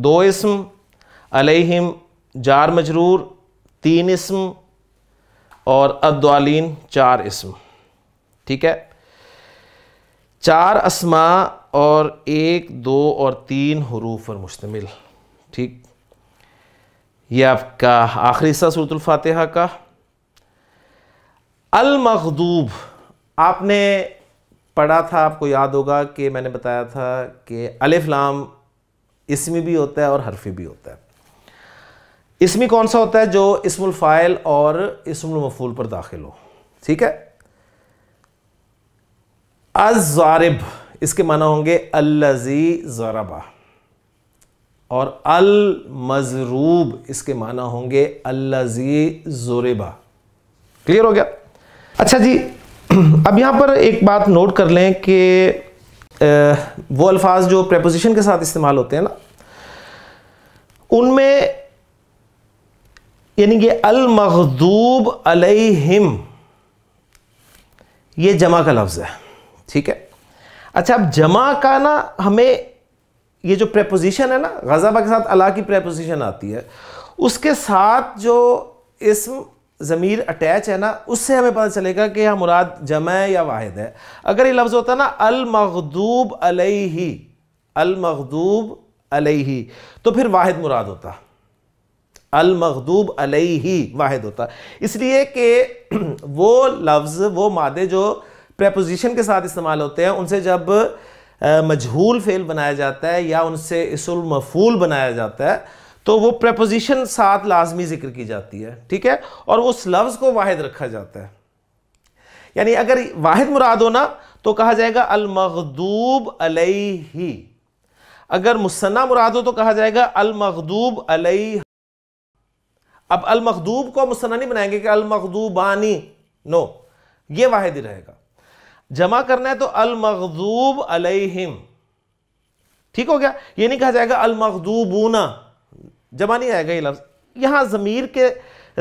B: दो इसम अलहिम जार मजरूर तीन इसम और अद्वालीन चार इसम ठीक है चार असमा और एक दो और तीन हरूफ पर मुश्तमिल ठीक ये आपका आखिरी हिस्सा सूरतुल्फातहा का अलमखदूब आपने पढ़ा था आपको याद होगा कि मैंने बताया था कि अलिफ़ लाम इसमें भी होता है और हरफी भी होता है इसमें कौन सा होता है जो इसमुल फ़ाइल और इसमुल मफूल पर दाखिल हो ठीक है अजारिब इसके माना होंगे अल्लजी जराबा और अल मजरूब इसके माना होंगे अल्लजी जोरेबा क्लियर हो गया अच्छा जी अब यहां पर एक बात नोट कर लें कि वो अल्फाज जो प्रेपोजिशन के साथ इस्तेमाल होते हैं ना उनमें यानी कि अल मखदूब अलहिम ये जमा का लफ्ज़ है ठीक है अच्छा अब जमा का ना हमें ये जो प्रेपोजिशन है ना गज़ाबा के साथ अला की प्रेपोजिशन आती है उसके साथ जो इसम ज़मीर अटैच है ना उससे हमें पता चलेगा कि यह मुराद जमा है या वाहिद है अगर ये लफ्ज़ होता ना अल मखदूब अलही अल मखदूब अलही तो फिर वाहिद मुराद होता अल मखदूब ही वाहिद होता इसलिए कि वो लफ्ज़ वो मादे जो प्रपोजिशन के साथ इस्तेमाल होते हैं उनसे जब मजहूल फेल बनाया जाता है या उनसे इसमफूल मफूल बनाया जाता है तो वो प्रपोजिशन साथ लाजमी जिक्र की जाती है ठीक है और उस लफ्ज़ को वाहिद रखा जाता है यानी अगर वाहिद मुराद हो ना तो कहा जाएगा अलमखदूब ही अगर मुसन्ना मुराद हो तो कहा जाएगा अलमखदूब अलई अब अल मखदूब को मुसन्ना नहीं बनाएंगे कि अल मखदूबानी नो ये वाहिद ही रहेगा जमा करना है तो अल मखदूब अलहिम ठीक हो गया ये नहीं कहा जाएगा अल मखदूबूना जमा नहीं आएगा ये लफ्ज़ यहां ज़मीर के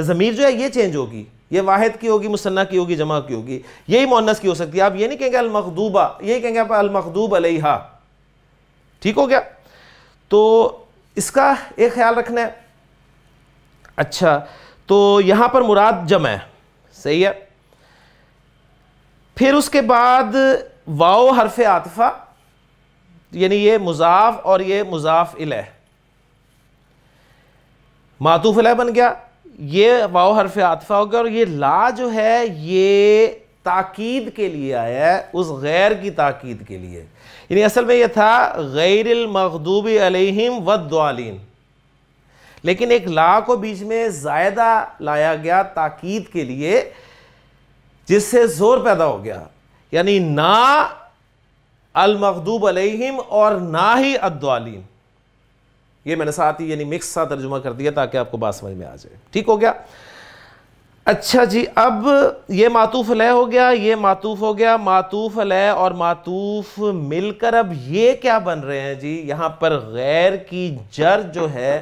B: ज़मीर जो है ये चेंज होगी ये वाहिद की होगी मुसन्ना की होगी जमा की होगी यही मोनस की हो सकती है आप ये नहीं कहेंगे अल मखदूबा यही कहेंगे आप अल मखदूब अलहा ठीक हो गया तो इसका एक ख्याल रखना है अच्छा तो यहां पर मुराद जम है सही है फिर उसके बाद वाओ हरफ आतफ़ा यानी ये मुजाफ और ये मुजाफ इल मातूफ इल बन गया ये वाओ हरफ आतफ़ा हो गया और ये ला जो है ये ताकीद के लिए आया है उस गैर की ताकीद के लिए यानी असल में यह था गैर मखदूब अलहिम वालीन लेकिन एक ला को बीच में ज्यादा लाया गया ताकीद के लिए जिससे ज़ोर पैदा हो गया यानी ना अलमखदूब अलहिम और ना ही अद्वालीम ये मैंने साथ ही यानी मिक्स सा तर्जुमा कर दिया ताकि आपको बात समझ में आ जाए ठीक हो गया अच्छा जी अब ये मातूफ लय हो गया ये मातूफ हो गया मातूफ लय और मातूफ मिलकर अब ये क्या बन रहे हैं जी यहां पर गैर की जर जो है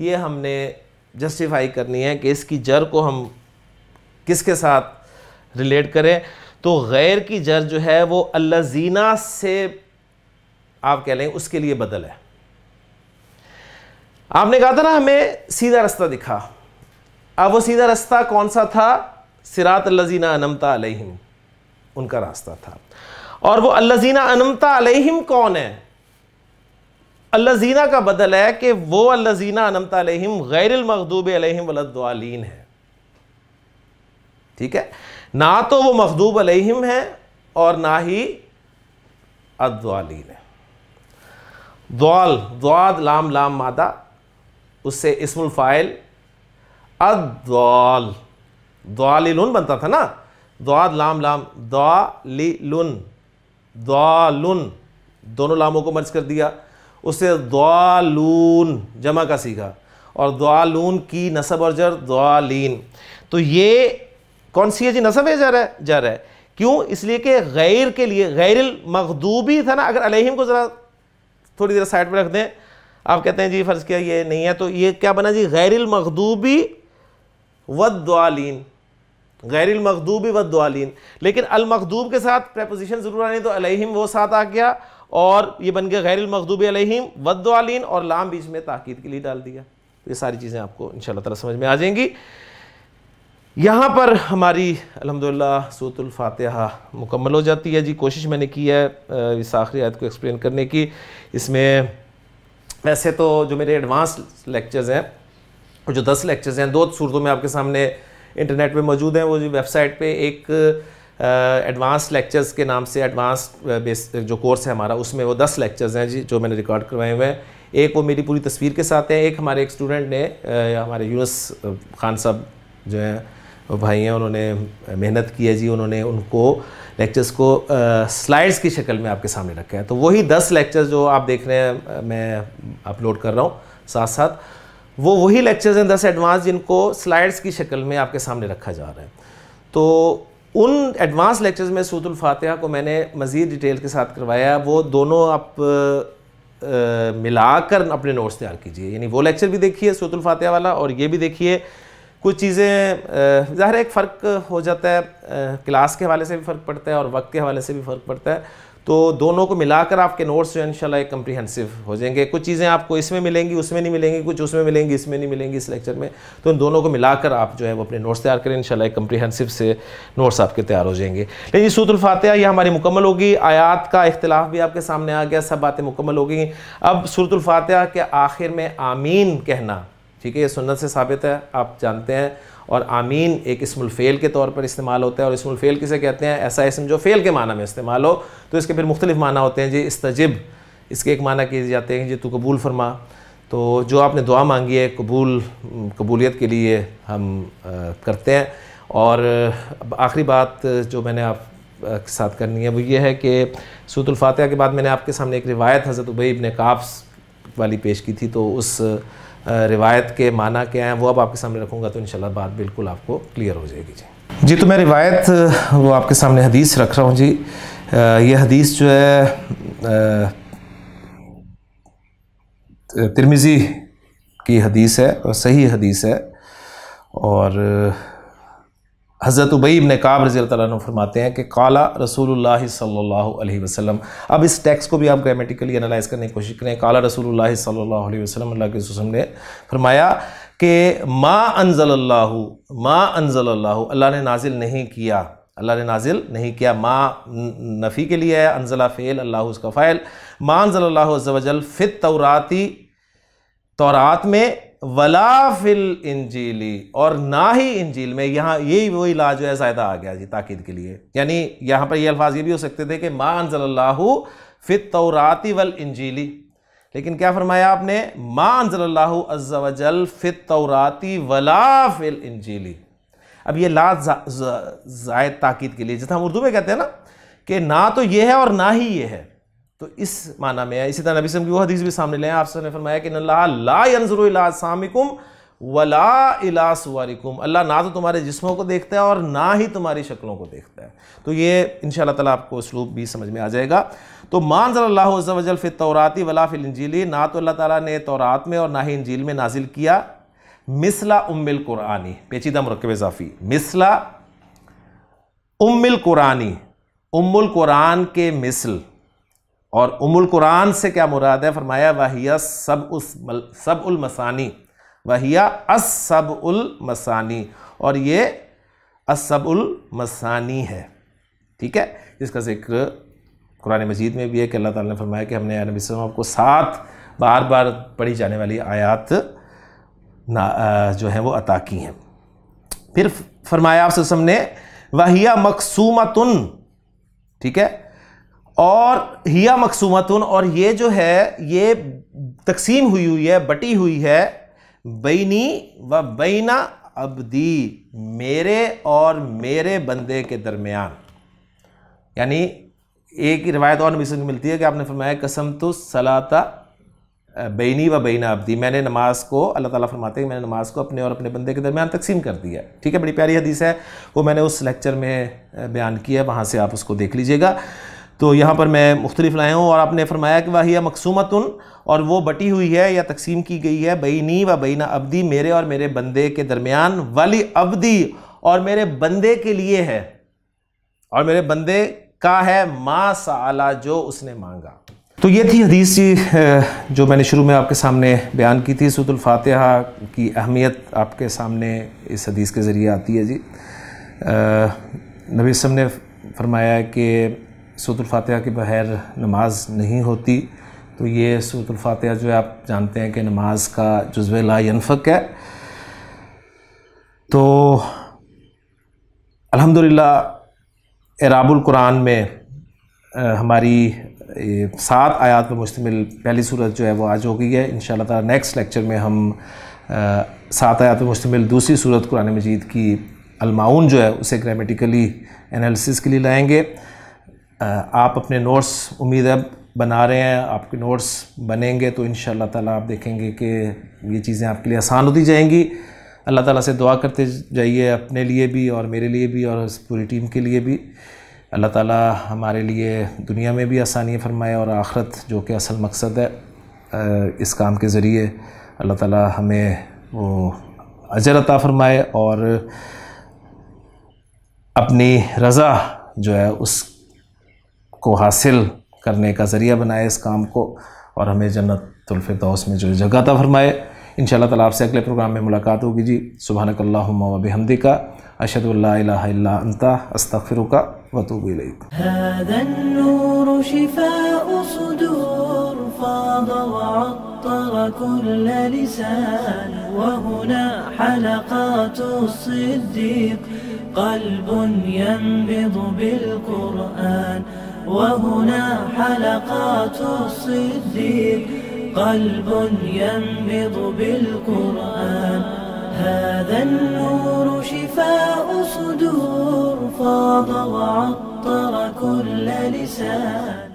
B: ये हमने जस्टिफाई करनी है कि इसकी जर को हम किसके साथ रिलेट करें तो गैर की जर जो है वो अल्लाजीना से आप कह लें उसके लिए बदल है आपने कहा था ना हमें सीधा रास्ता दिखा अब वो सीधा रास्ता कौन सा था सिरात अल्लाजीना अनमता अलहिम उनका रास्ता था और वो अल्लाजीना अनमता अलहिम कौन है अल्लाजीना का बदल है कि वो अल्लाजीना अनमत गैर मखदूब अलहम वालीन है ठीक है ना तो वो मखदूब अलहिम है और ना ही अद्वालीन है द्वाल द्वाद लाम लाम मादा उससे इसमुलफ़ाइल अद्वाल लुन बनता था ना द्वाद लाम लाम द्वालिलुन द्वालुन दोनों लामों को मर्ज कर दिया उसे द्वालून जमा का सीखा और द्वालून की नसब और जर द्वालीन तो ये कौन सी है जी नसब है जर है जर है क्यों इसलिए कि गैर के लिए गैर मखदूबी था ना अगर अलहिम को ज़रा थोड़ी देर साइड पर रख दें आप कहते हैं जी फ़र्ज़ किया ये नहीं है तो ये क्या बना जी गैर मखदूबी वद्वालीन गैर मखदूबी वद्वालीन लेकिन अलमखदूब के साथ प्रपोजिशन ज़रूर आनी तो अलहिम वो साथ आ गया और ये बन गया गैर मखदूब अलहिम वद्दालीन और लाम बीच में ताकीद के लिए डाल दिया तो ये सारी चीज़ें आपको इन ताला समझ में आ जाएंगी यहाँ पर हमारी अलहमदिल्ला सूतुल मुकम्मल हो जाती है जी कोशिश मैंने की है इस आखिरी आयत को एक्सप्लेन करने की इसमें वैसे तो जो मेरे एडवांस लेक्चर्स हैं जो दस लेक्चर्स हैं दो सूरतों में आपके सामने इंटरनेट पे मौजूद हैं वो जो वेबसाइट पे एक एडवांस लेक्चर्स के नाम से एडवांस बेस जो कोर्स है हमारा उसमें वो दस लेक्चर्स हैं जी जो मैंने रिकॉर्ड करवाए हुए हैं एक वो मेरी पूरी तस्वीर के साथ है एक हमारे एक स्टूडेंट ने हमारे यूनस खान साहब जो हैं भाई हैं उन्होंने मेहनत की है जी उन्होंने उनको लेक्चर्स को स्लाइड्स की शक्ल में आपके सामने रखा है तो वही दस लेक्चर्स जो आप देख रहे हैं मैं अपलोड कर रहा हूँ साथ साथ वो वही लेक्चर्स हैं दस एडवांस जिनको स्लाइड्स की शक्ल में आपके सामने रखा जा रहा है तो उन एडवांस लेक्चर्स में सूतुल फातिहा को मैंने मज़ीद डिटेल के साथ करवाया वो दोनों आप मिलाकर अपने नोट्स तैयार कीजिए यानी वो लेक्चर भी देखिए सूतुल फातिहा वाला और ये भी देखिए कुछ चीज़ें ज़ाहिर एक फ़र्क हो जाता है क्लास के हवाले से भी फ़र्क पड़ता है और वक्त के हवाले से भी फ़र्क पड़ता है तो दोनों को मिलाकर आपके नोट्स जो इनशाला एक कम्प्रीहेंसिव हो जाएंगे कुछ चीज़ें आपको इसमें मिलेंगी उसमें नहीं मिलेंगी कुछ उसमें मिलेंगी इसमें नहीं मिलेंगी इस लेक्चर में तो इन दोनों को मिलाकर आप जो है वो अपने नोट्स तैयार करें इनशाला एक कम्प्रीहेंसिव से नोट्स आपके तैयार हो जाएंगे लेकिन सूरतफ़ातह यह हमारी मुकम्मल होगी आयात का अख्तिलाफ़ भी आपके सामने आ गया सब बातें मुकम्मल हो गई अब सूरतफ़ातह के आखिर में आमीन कहना ठीक है ये सुनत से साबित है आप जानते हैं और आमीन एक फेल के तौर पर इस्तेमाल होता है और फेल किसे कहते हैं ऐसा इसम जो फ़ेल के माना में इस्तेमाल हो तो इसके फिर मुख्तलिफ माना होते हैं जी इस्तजिब इसके एक माना किए जाते हैं जी तो कबूल फरमा तो जो आपने दुआ मांगी है कबूल कबूलियत के लिए हम आ, करते हैं और आखिरी बात जो मैंने आप के साथ करनी है वो ये है कि सूतुल के बाद मैंने आपके सामने एक रिवायत हज़रत उबई इबन काब्स वाली पेश की थी तो उस रिवायत के माना क्या है वो अब आपके सामने रखूँगा तो इन बात बिल्कुल आपको क्लियर हो जाएगी जी जी तो मैं रिवायत वो आपके सामने हदीस रख रहा हूँ जी यह ये हदीस जो है तिरमिज़ी की हदीस है और सही हदीस है और हज़रत उबई ने काब रज़ी तु फरमाते हैं कि काला रसूलुल्लाह सल्लल्लाहु अलैहि वसल्लम अब इस टेक्स्ट को भी आप ग्रामेटिकली एनालाइज करने की कोशिश करें काला रसूलुल्लाह सल्लल्लाहु अलैहि वसल्लम अल्लाह के रसूल ने फरमाया कि मा अनजल्लाहु मा अनजल्लाहु अल्लाह ने नाजिल नहीं किया अल्लाह ने नाजिल नहीं किया मा नफ़ी के लिए है अनजला फ़ेल अल्लाह उसका फ़ायल मा अनजल्लाहु अज़्ज़वजल फ़ित तौराती तौरात में वलाफिल इंजीली और ना ही इंजील में यहाँ यही वो इलाज जो है ज़ायदा आ गया जी ताकिद के लिए यानी यहाँ पर ये अल्फाज ये भी हो सकते थे कि मान सल्लल्लाहु फित तौराती वल इंजीली लेकिन क्या फरमाया आपने मान सल्लल्लाहु अज्जल फित तौराती वलाफिल इंजीली अब ये लाज जायद ताकिद के लिए जैसे हम उर्दू में कहते हैं ना कि ना तो ये है और ना ही ये है तो इस माना में है इसी तरह नबी की वो हदीस भी सामने लें आपने फरमाया कि ला वला अल्लाह ना तो तुम्हारे जिस्मों को देखता है और ना ही तुम्हारी शक्लों को देखता है तो ये इन तला आपको स्लूप भी समझ में आ जाएगा तो मान फिर तौराती वला फिल इंजीली ना तो अल्लाह ताली ने तौरात में और ना ही इंजील में नाजिल किया मिसला उम्मिल कुरानी पेचीदा मरकब इजाफ़ी मिसला उम्मिल कुरानी उम्मुल कुरान के मिसल और उमुल कुरान से क्या मुराद है फरमाया वाहिया सब उस सब उल मसानी वाहिया अस सब उल मसानी और ये असब उल मसानी है ठीक है इसका जिक्र कुरान मजीद में भी है कि अल्लाह ताला ने फरमाया कि हमने नबी वसल्लम को सात बार बार पढ़ी जाने वाली आयात ना जो है वो अता की हैं फिर फरमाया आप ने वाहिया मकसूमतुन ठीक है और हिया मकसूमतुन और ये जो है ये तकसीम हुई हुई है बटी हुई है बैनी व बैना अबदी मेरे और मेरे बंदे के दरमियान यानी एक ही रिवायत और मिशन मिलती है कि आपने फरमाया कसम तो सलाता बैनी व बैना अबदी मैंने नमाज को अल्लाह ताला फरमाते हैं मैंने नमाज को अपने और अपने बंदे के दरमियान तकसीम कर दिया ठीक है बड़ी प्यारी हदीस है वो मैंने उस लेक्चर में बयान किया है वहाँ से आप उसको देख लीजिएगा तो यहाँ पर मैं मुख्तलिफ लाया हूँ और आपने फरमाया कि वाहिया उन और वो बटी हुई है या तकसीम की गई है बईनी व बीना अवधि मेरे और मेरे बंदे के दरमियान वाली अवधि और मेरे बंदे के लिए है और मेरे बंदे का है माँ सला जो उसने मांगा तो ये थी हदीस जी जो मैंने शुरू में आपके सामने बयान की थी सतुल्फ़ातहा की अहमियत आपके सामने इस हदीस के ज़रिए आती है जी नबी ने फरमाया कि सूरतफ़ातह के बगैर नमाज नहीं होती तो ये सूरतफ़ातह जो है आप जानते हैं कि नमाज का जज्व लाफक है तो अल्हम्दुलिल्लाह एराबुल कुरान में हमारी सात आयात पर मुश्तमिल पहली सूरत जो है वो आज हो गई है इन ताला नेक्स्ट लेक्चर में हम सात आयात पर मुश्तमिल दूसरी सूरत कुरान मजीद की अलमाउन जो है उसे ग्रामेटिकली एनालिसिस के लिए लाएंगे आप अपने नोट्स उम्मीद अब बना रहे हैं आपके नोट्स बनेंगे तो इन ताला आप देखेंगे कि ये चीज़ें आपके लिए आसान होती जाएंगी अल्लाह ताला से दुआ करते जाइए अपने लिए भी और मेरे लिए भी और पूरी टीम के लिए भी अल्लाह ताला हमारे लिए दुनिया में भी आसानियाँ फरमाए और आखरत जो कि असल मकसद है इस काम के ज़रिए अल्लाह ताला हमें वो अजर अता फरमाए और अपनी रज़ा जो है उस को हासिल करने का ज़रिया बनाए इस काम को और हमें जन्नतफ़िरदौस में जो जगह था फरमाए इन तला आपसे अगले प्रोग्राम में मुलाकात होगी जी सुबह सुबहानकल्ला हमदी का अशद अंता अस्तफ़िर का वतूब
A: كل لسان وهنا حلقات الصديق قلب ينبض وهنا حلقات الصديق قلب ينبض بالقرآن هذا النور شفاء صدور فاض وعطر كل لسان